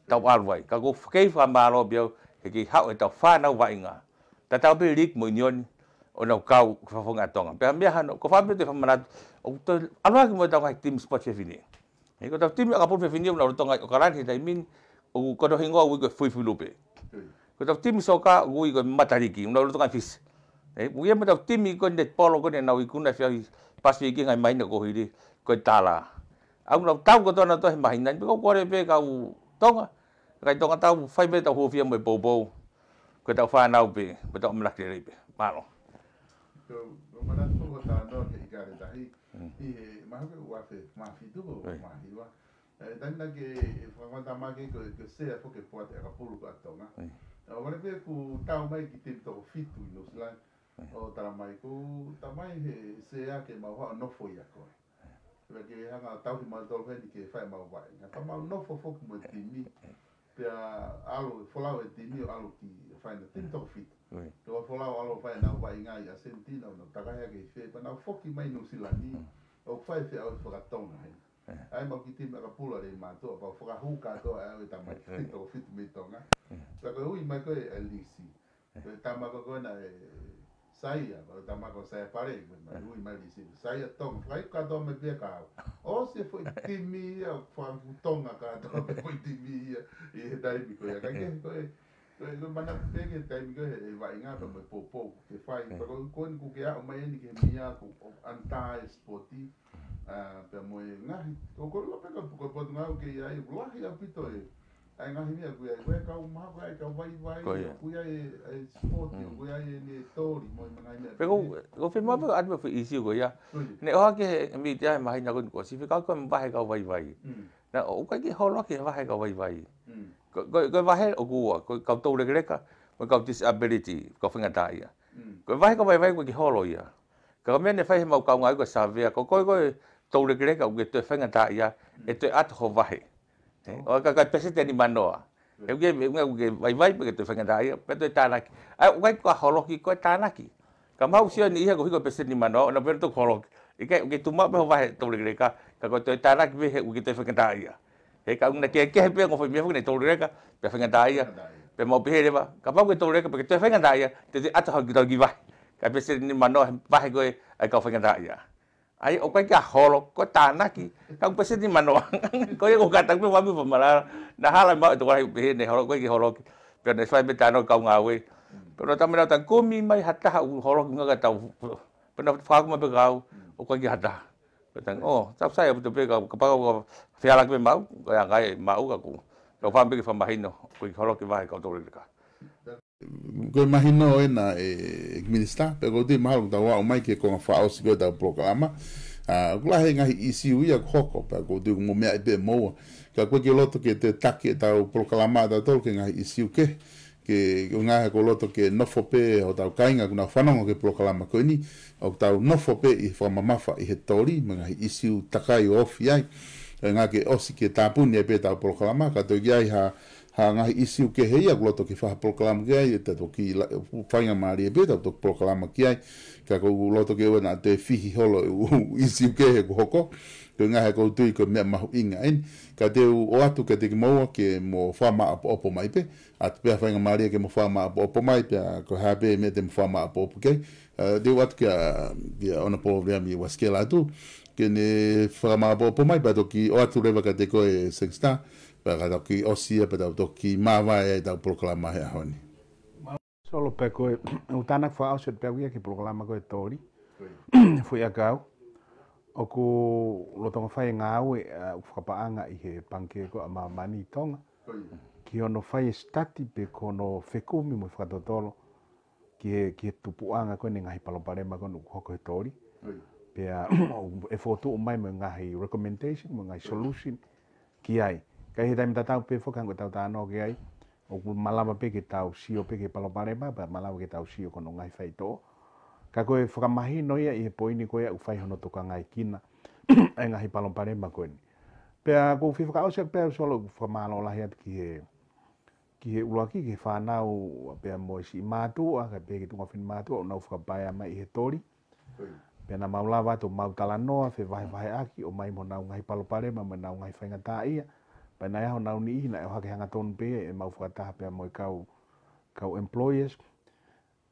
tau alwai ka cái kei mà ma lo cái ke ki hau tao tau fa na wainga tao tao pe lik mo nyon o nau kau ka whawhunga tonga. Pea mea hana, ko whamia te whamanatu, o to, anua ki mo tau kai team sports e whine. E ko tau team a kapur whine o nau tonga, o ka rangi tai min, o kono hingoa ui koe fuifilupe. Ko tau team so ka ui koe matariki, o nau tonga fis. E ui ama tau team i koe net polo koe nau i kuna whiau i pasi i kengai maina koe hiri, koe tala. A unau tau ko tona tohe mahina, ni pika kore pe kau tonga, kai tonga tau whaimeta huofia mo i bobo, koe tau whanau pe, koe tau malakirei pe. Malo tō mana tō o tā nō he ikare tahi, i he mahoke ua te māwhi tuko o māhi wa. E, tani na ke e whakamata māke ko ke sea poke pua te akapuru ka tonga. O mana pia ku tau mai ki te tō fitu i New Zealand, o tara mai ku tā mai he sea ke mauha o nofo i a koe. Kira ke hanga tau ki mai tōlwhen i ke whae mauwae. Nga tā mau nofo fōki mo te mi, te a alo e folau e te mio alo ki whaina te mm. toko fit. Te wa folau alo whai nau wai ngā i Asentina o nau takahea ke i whee, pa nau whoki mai nu sila ni, o whai whee au i whakatonga hei. Eh. Ai mau ki te mea kapula rei mātua, pa whakahu kātua e au i tamai eh, eh. te toko fit me tonga. Pa koe hui mai koe e lisi. Tama koe koe na e saia, o da mago saia pare, mas eh. ui mai disi, saia tong, vai ka do me beka. O se foi <laughs> timi, o fa tong ka do me foi timi, e dai mi ko ya ka ke ko e ko e mana pege tai mi ko e vai nga do me popo, ke fai, pa ko ko ni ku ke a mai ni ke mi ya ku anta sporti. Eh. Ah, pe moe ngahi, o koro pe ka pukopo tunga o ke iai, wahi apito e, Anga himi a kuia, kuia kau maha kuia, kau vai ừ. vai, kuia e sport, kuia e ne tori, mo i mangai mea. Peko, ko whi mapa atma whi isi kuia. Ne oha ke mi te ai mahi na kun kua, si whikau kua mbahe kau vai à? à? ừ. vai. Na o kai ki holo ki mbahe kau vai vai. Ko mbahe o kua, ko kau tau reka reka, mo kau disability, ko whingata ia. Ko mbahe kau vai vai kua ki holo ia. Ka mene whai he mau kau ngai kua savea, ko koi koi tau reka reka, ko te O ka ka pese te ni manoa. E uke uke uke vai vai pe te fanga dai, pe te tana ki. Ai uke ko holo ki ko tana ki. Ka mau sia ni ia ko hiko pese ni manoa, na pe to holo. E ka uke tu ma pe vai to le greka, ka ko te tana ki ve uke te fanga dai. E ka una ke ke pe ko mi fanga to le greka, pe fanga dai. Pe mau pe reva, ka pa ko to le greka pe te fanga dai, te ata ho ki to ki vai. Ka pese ni manoa vai ko e ka fanga dai. ai cái hồ có ông Aí o kai ka holo ko tanaki tang pese ni manoang ko ye là, đã pe wami pamala tôi hala ma to kai pe ne holo ko ki holo ki pe ne sai pe tano ka nga we pe no tamela tang komi mai hatta ha u holo nga ka tau pe no fa ma pe gau o ko ki hatta pe tang o tap sai pe pe ka ka pa ko fiala ke mau cái ya kai mau ka ku to fa pe ki fa mahino ko ki holo ki mai ka được cả. koe mahi no e na e minister pe go te mahalo ta wa o mai ke konga wha aosi koe ta proklama a kula he ngahi isi ui a koko pe go te mo mea ipe e moa ka koe ke loto ke te take ta o proklama ta tol ke ngahi isi u ke ke ngahi ko loto ke nofo pe o tau kainga kuna whanongo ke proklama koe ni o tau nofo pe i wha mafa i he tori ma ngahi isi u takai o ofi ai e ngā ke osi ke tāpuni e pētau proklama ka tō ki ai ha ha nga isi ke he ya gloto ki fa proclam ge ai te to ki fainga mari be to proclam ki ai ka ko gloto ke wana te fihi holo isi ke he ko ko te nga he ko tu ko me ma inga en ka te o atu ke te mo ke mo fa ma opo mai pe at pe fainga mari ke mo fa ma opo mai pe ko ha be me te mo fa ma opo ke de wat ke ya ona po ve mi waskela atu ke ne fa ma opo mai pe to ki o atu reva ka te ko sexta pa ta ki osia pa ta to ki ma va e ta proclama he honi solo pe ko u tana fa au se pe wi ki proclama ko tori fu ya ka o ku lo to fa nga u fa pa anga i he panke ko ma mani tonga ki ono fa e stati pe ko no fe ku mi mo fa to ki ki tu pu anga ko ni nga hi pa lo pa re ma ko ko ko tori pe <clears throat> e fo tu mai mo nga hi recommendation mo nga solution ki ai kai he taimi tatau pe fokan ko tau tano ke ai o ku malama pe ke tau sio pe ke palo pare ba ba malama ke tau sio kono ngai fai to ka ko e fokan mahi no ia i he poini ko ia u fai hono toka ngai kina e <coughs> ngai palo pare ba ko ni pe a ku fi fokan ose pe a solo ku fokan malo la hiat ki he ki he uloaki ki he whanau pe a mo isi imatu a ka pe ke tunga fin matu o nau fokan mai i he tori pe na maulawa to mautala noa fe vahe vahe aki o mai mo nau ngai palo pare ma ma nau ngai fai ngata ia Pai nai aho nau ni ihi na e hake hanga tonu pe e mau whakataha pia moi kau, kau employers.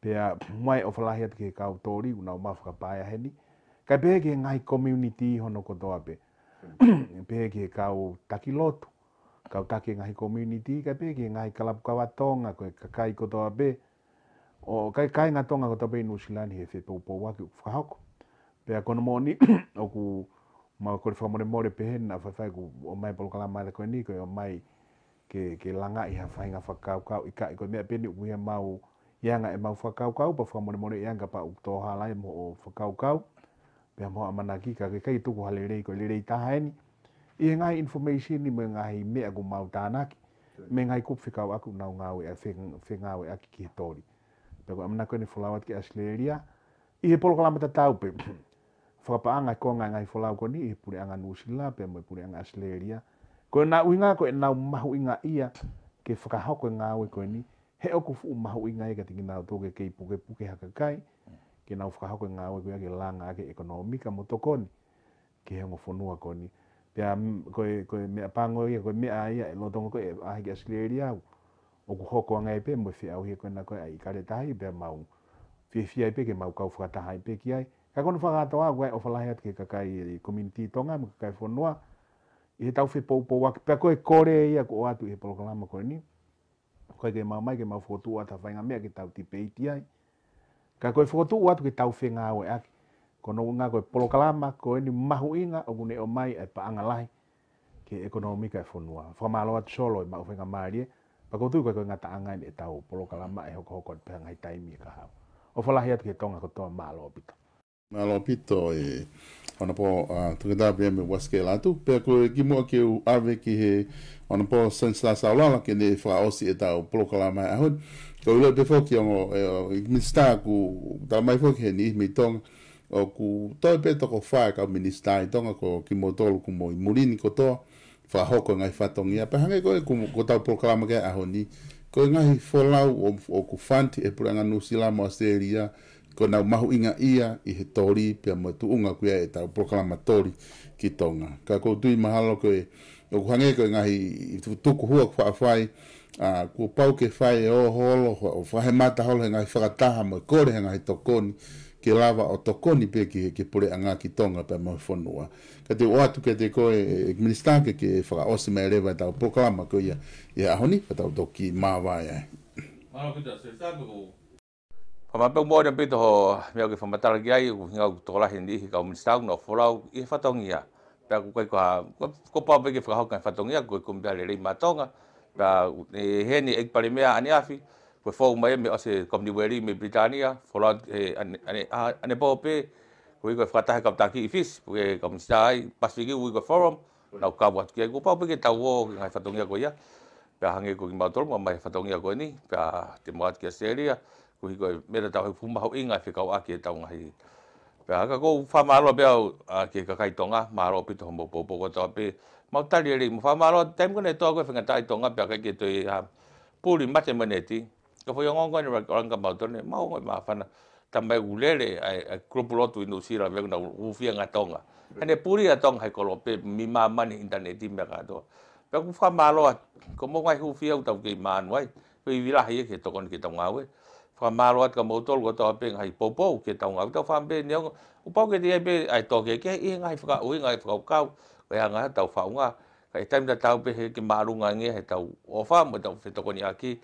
Pia mai o whalahi atu ke kau tōri unau mau whakapāia he ni. Kai pehe ke ngai community hono no kotoa pe. Hmm. <clears throat> pehe ke kau taki lotu. Kau taki ngai community, kai pehe ke ngai kalapu kawatonga koe kakai kotoa pe. O kai kai ngatonga kotoa pe inu silani he whetou pouaki u whakahoko. Pia kono mōni o ku ma ko fa more more pe na fa fa ku o mai polo kala mai ko ni ko o mai ke ke langa i ha fa nga fa ka ka i ko me pe ni u ya mau ya nga e mau fa kau ka pa fa more more ya nga pa u to ha mo o fa ka ka pe mo a ki ka ke kai to ko ha le ko le re ta ha i nga information ni me nga hi me a mau ta na ki me nga i ku fi ka wa ku na nga we a fe fe nga we a ki tori pe ko ko ni fo la wat ki a i e polo kala mata ta pe whakapaanga ko ngai ngai wholau ko ni, e pure anga nusila, pe mo e pure anga asleria. Ko e nga uinga, ko e nau mahu inga ia, ke whakahoko e ngāwe ko ni, he o kufu u mahu inga ia, ka tingi nau tōke ke i puke puke haka kai, ke nau whakahoko e ngāwe ko ia, ke langa ke ekonomika mo toko ke he ngofonua ko ni. Pea, ko e, ko e mea pango ia, ko e mea ia, e lotongo ko e ahike asleria au, o ku hoko anga e pe mo e whi au hi, ko e nga ko ai a ikare tahi, pe mau, fie fie ai pe, ke mau kau whakataha ai pe ki ai, Ka kono whakatoa a wai o whalaheat ke kakai i e komiti tonga, mo kai whanua, i he tau whi pou pou waki, pia koe kore e i a ko atu i he proklama koe ni. Koe ke maumai ke mau whotu ata whainga mea ke tau tipe iti ai. Ka koe whotu atu ke tau whenga awe aki. Kono ngā koe proklama koe ni mahu inga o gune o mai e pa angalahi ke ekonomika e whanua. Whamalo atu solo i mau whenga maarie, pa koutu koe koe ngata angai ni e, e tau proklama e hoko hoko at pia ngai taimi ka kahau. O whalaheat ke tonga ko kotoa maalo pita. Nā lo pito e ona po tukata pia me waske e la tu. Pea koe ki mua ke u awe ki he ona po sens la sa ulala ke ne wha osi e tau ploka la mai ahun. Ka ulo te foki ongo e o minista ku ta mai foki he ni ihmi tonga o ku toi peto ko whae ka minista i tonga ko ki mo tolu ku mo i murini ko toa wha hoko ngai wha tongi a pahange koe ku ko tau ploka la mai ahun ni. Koe ngahi wholau o ku fanti e pura nga nusila mo Australia ko nau mahu inga ia i he tori pia matu unga kuia e tau proklama tori ki tonga. Ka kou mahalo ko o kuhange ko e ngahi i tuku hua kwa awhai a kua pau ke whai e o holo o whahe mata holo he ngahi whakataha mo e kore he ngahi tokoni ke lava o tokoni pe ki ke pule anga ki tonga pia mahu whanua. Ka te oatu ke te koe e, e ministake ke e whaka osi mai rewa e tau proklama ko ia i ahoni pa tau toki mawaya. Mahalo kutu, se sabu Pa ma pe mo pe to me ke fa e, e ki ai ku nga to la hindi ka min sta no folau e fatongia fa pe ku ko ko pa pe ke fa ka fa to ngia ku ku mbale le ma to nga he ni ek pa le me ani afi ku fo ma me o se kom ni weri me britania folau la ani ani pa pe ku ko fa ta ka ta ki fis ku ke ka min sta ki ku ko forum na ka wa ki ku pa pe ke ta wo ka fatongia ko ya pe hangi ko ki ma mo mai fatongia ko ni pe te mo at seria ko hiko e mera tau he pumaho inga e whikau ake e tau ngahi. Pea haka kou whamaroa pia au a ke kakai tonga, maroa pito hombo pōpō kua tau pē. Mau tari eri, mu whamaroa taim kone toa koe whingatai tonga pia kai ke tui ha pūri mate mene ti. Ka whoi ongo ngoi ni ranga mau tone, mau ngoi maa whana. Ta mai ulele a kropu lotu inu sira vengu na ufia ngā tonga. Hane pūri a tonga hai kolo pē mi maa mani interneti mea kātoa. Pea kou whamaroa, ko mō ngai hufia utau kei maa anuai. Pei wirahi e ke tokoni ke tonga aue fa malo at ka motol go tope ngai popo ke ta ngal ta fambe ne u pau ke dia be ai to ke ke i ngai fa u ngai fa ka we anga ta fa nga kai taim da ta pe ke malu nga nge he ta u ofa mo ta fe to koni aki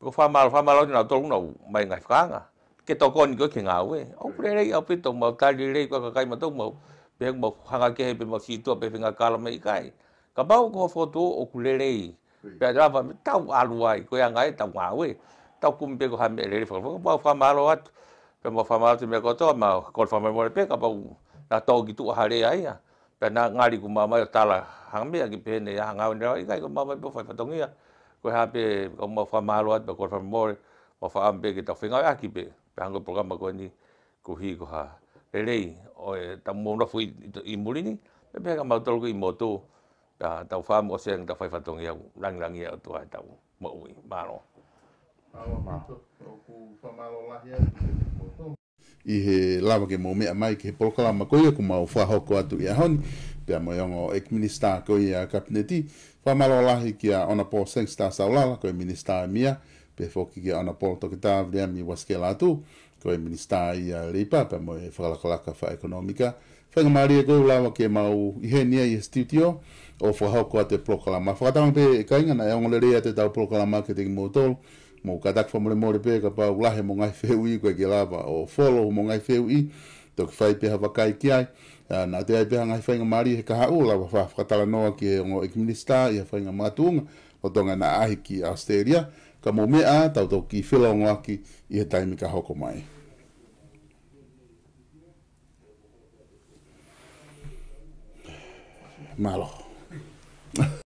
pro fa malo fa malo na to no mai ngai fa nga ke to koni ko ke nga we au pre rei au pe to mo ta di rei ko ka kai mo to mo pe mo ha nga ke pe mo si to pe nga kala mai kai ka ba ko fo to o ku le rei pe ra va ta u alu ai ko ya ngai ta nga we tau kum pe ko ha me le fo fo fa ma lo at pe mo fa ma me ko to ma ko fa ma mo pe ka ba na to gi tu ha re ai ya pe na nga ri ku ma ma ta la ha me ki pe ne ya nga ne ai ka ko ma ma bo fa to ngi ko ha pe ko mo fa ma lo at ko fa mo mo fa am pe ki ta fi nga ya ki pe pe ang program ko ni ku hi ko ha re re o e ta mo no fu i muli ni pe pe ka ma to ko i mo to ta ta fa mo se ta fa fa to ngi ya lang to ha ta mo wi ma i he lava ke mōme a mai ke he polokalama koi ku mau whahoko atu i ahoni pia mo yongo ek minista koi a kapineti whamalo lahi ki a ona po sengsta saulala koi minista a mia pe foki ki a ona po toki tāwlea mi waskela atu koi minista i a leipa pia mo e whakalakalaka wha ekonomika whenga maari e koi lava ke mau i he nia i studio o whahoko atu e polokalama whakatama pe e kainga na yongo lerea te tau polokalama ke teki mō tolu mo ka tak fomore more pe ka pa ulahe mo ngai feu i koe ke lava o follow mo ngai feu i to ki fai peha wakai ki ai na te ai peha ngai whainga mari he kaha ula va fa whakatala noa ki e ongo ik minister i a whainga matunga o tonga na ai ki Austeria ka mo mea tau to ki whila ongo aki i he taimi ka hoko mai Maloha.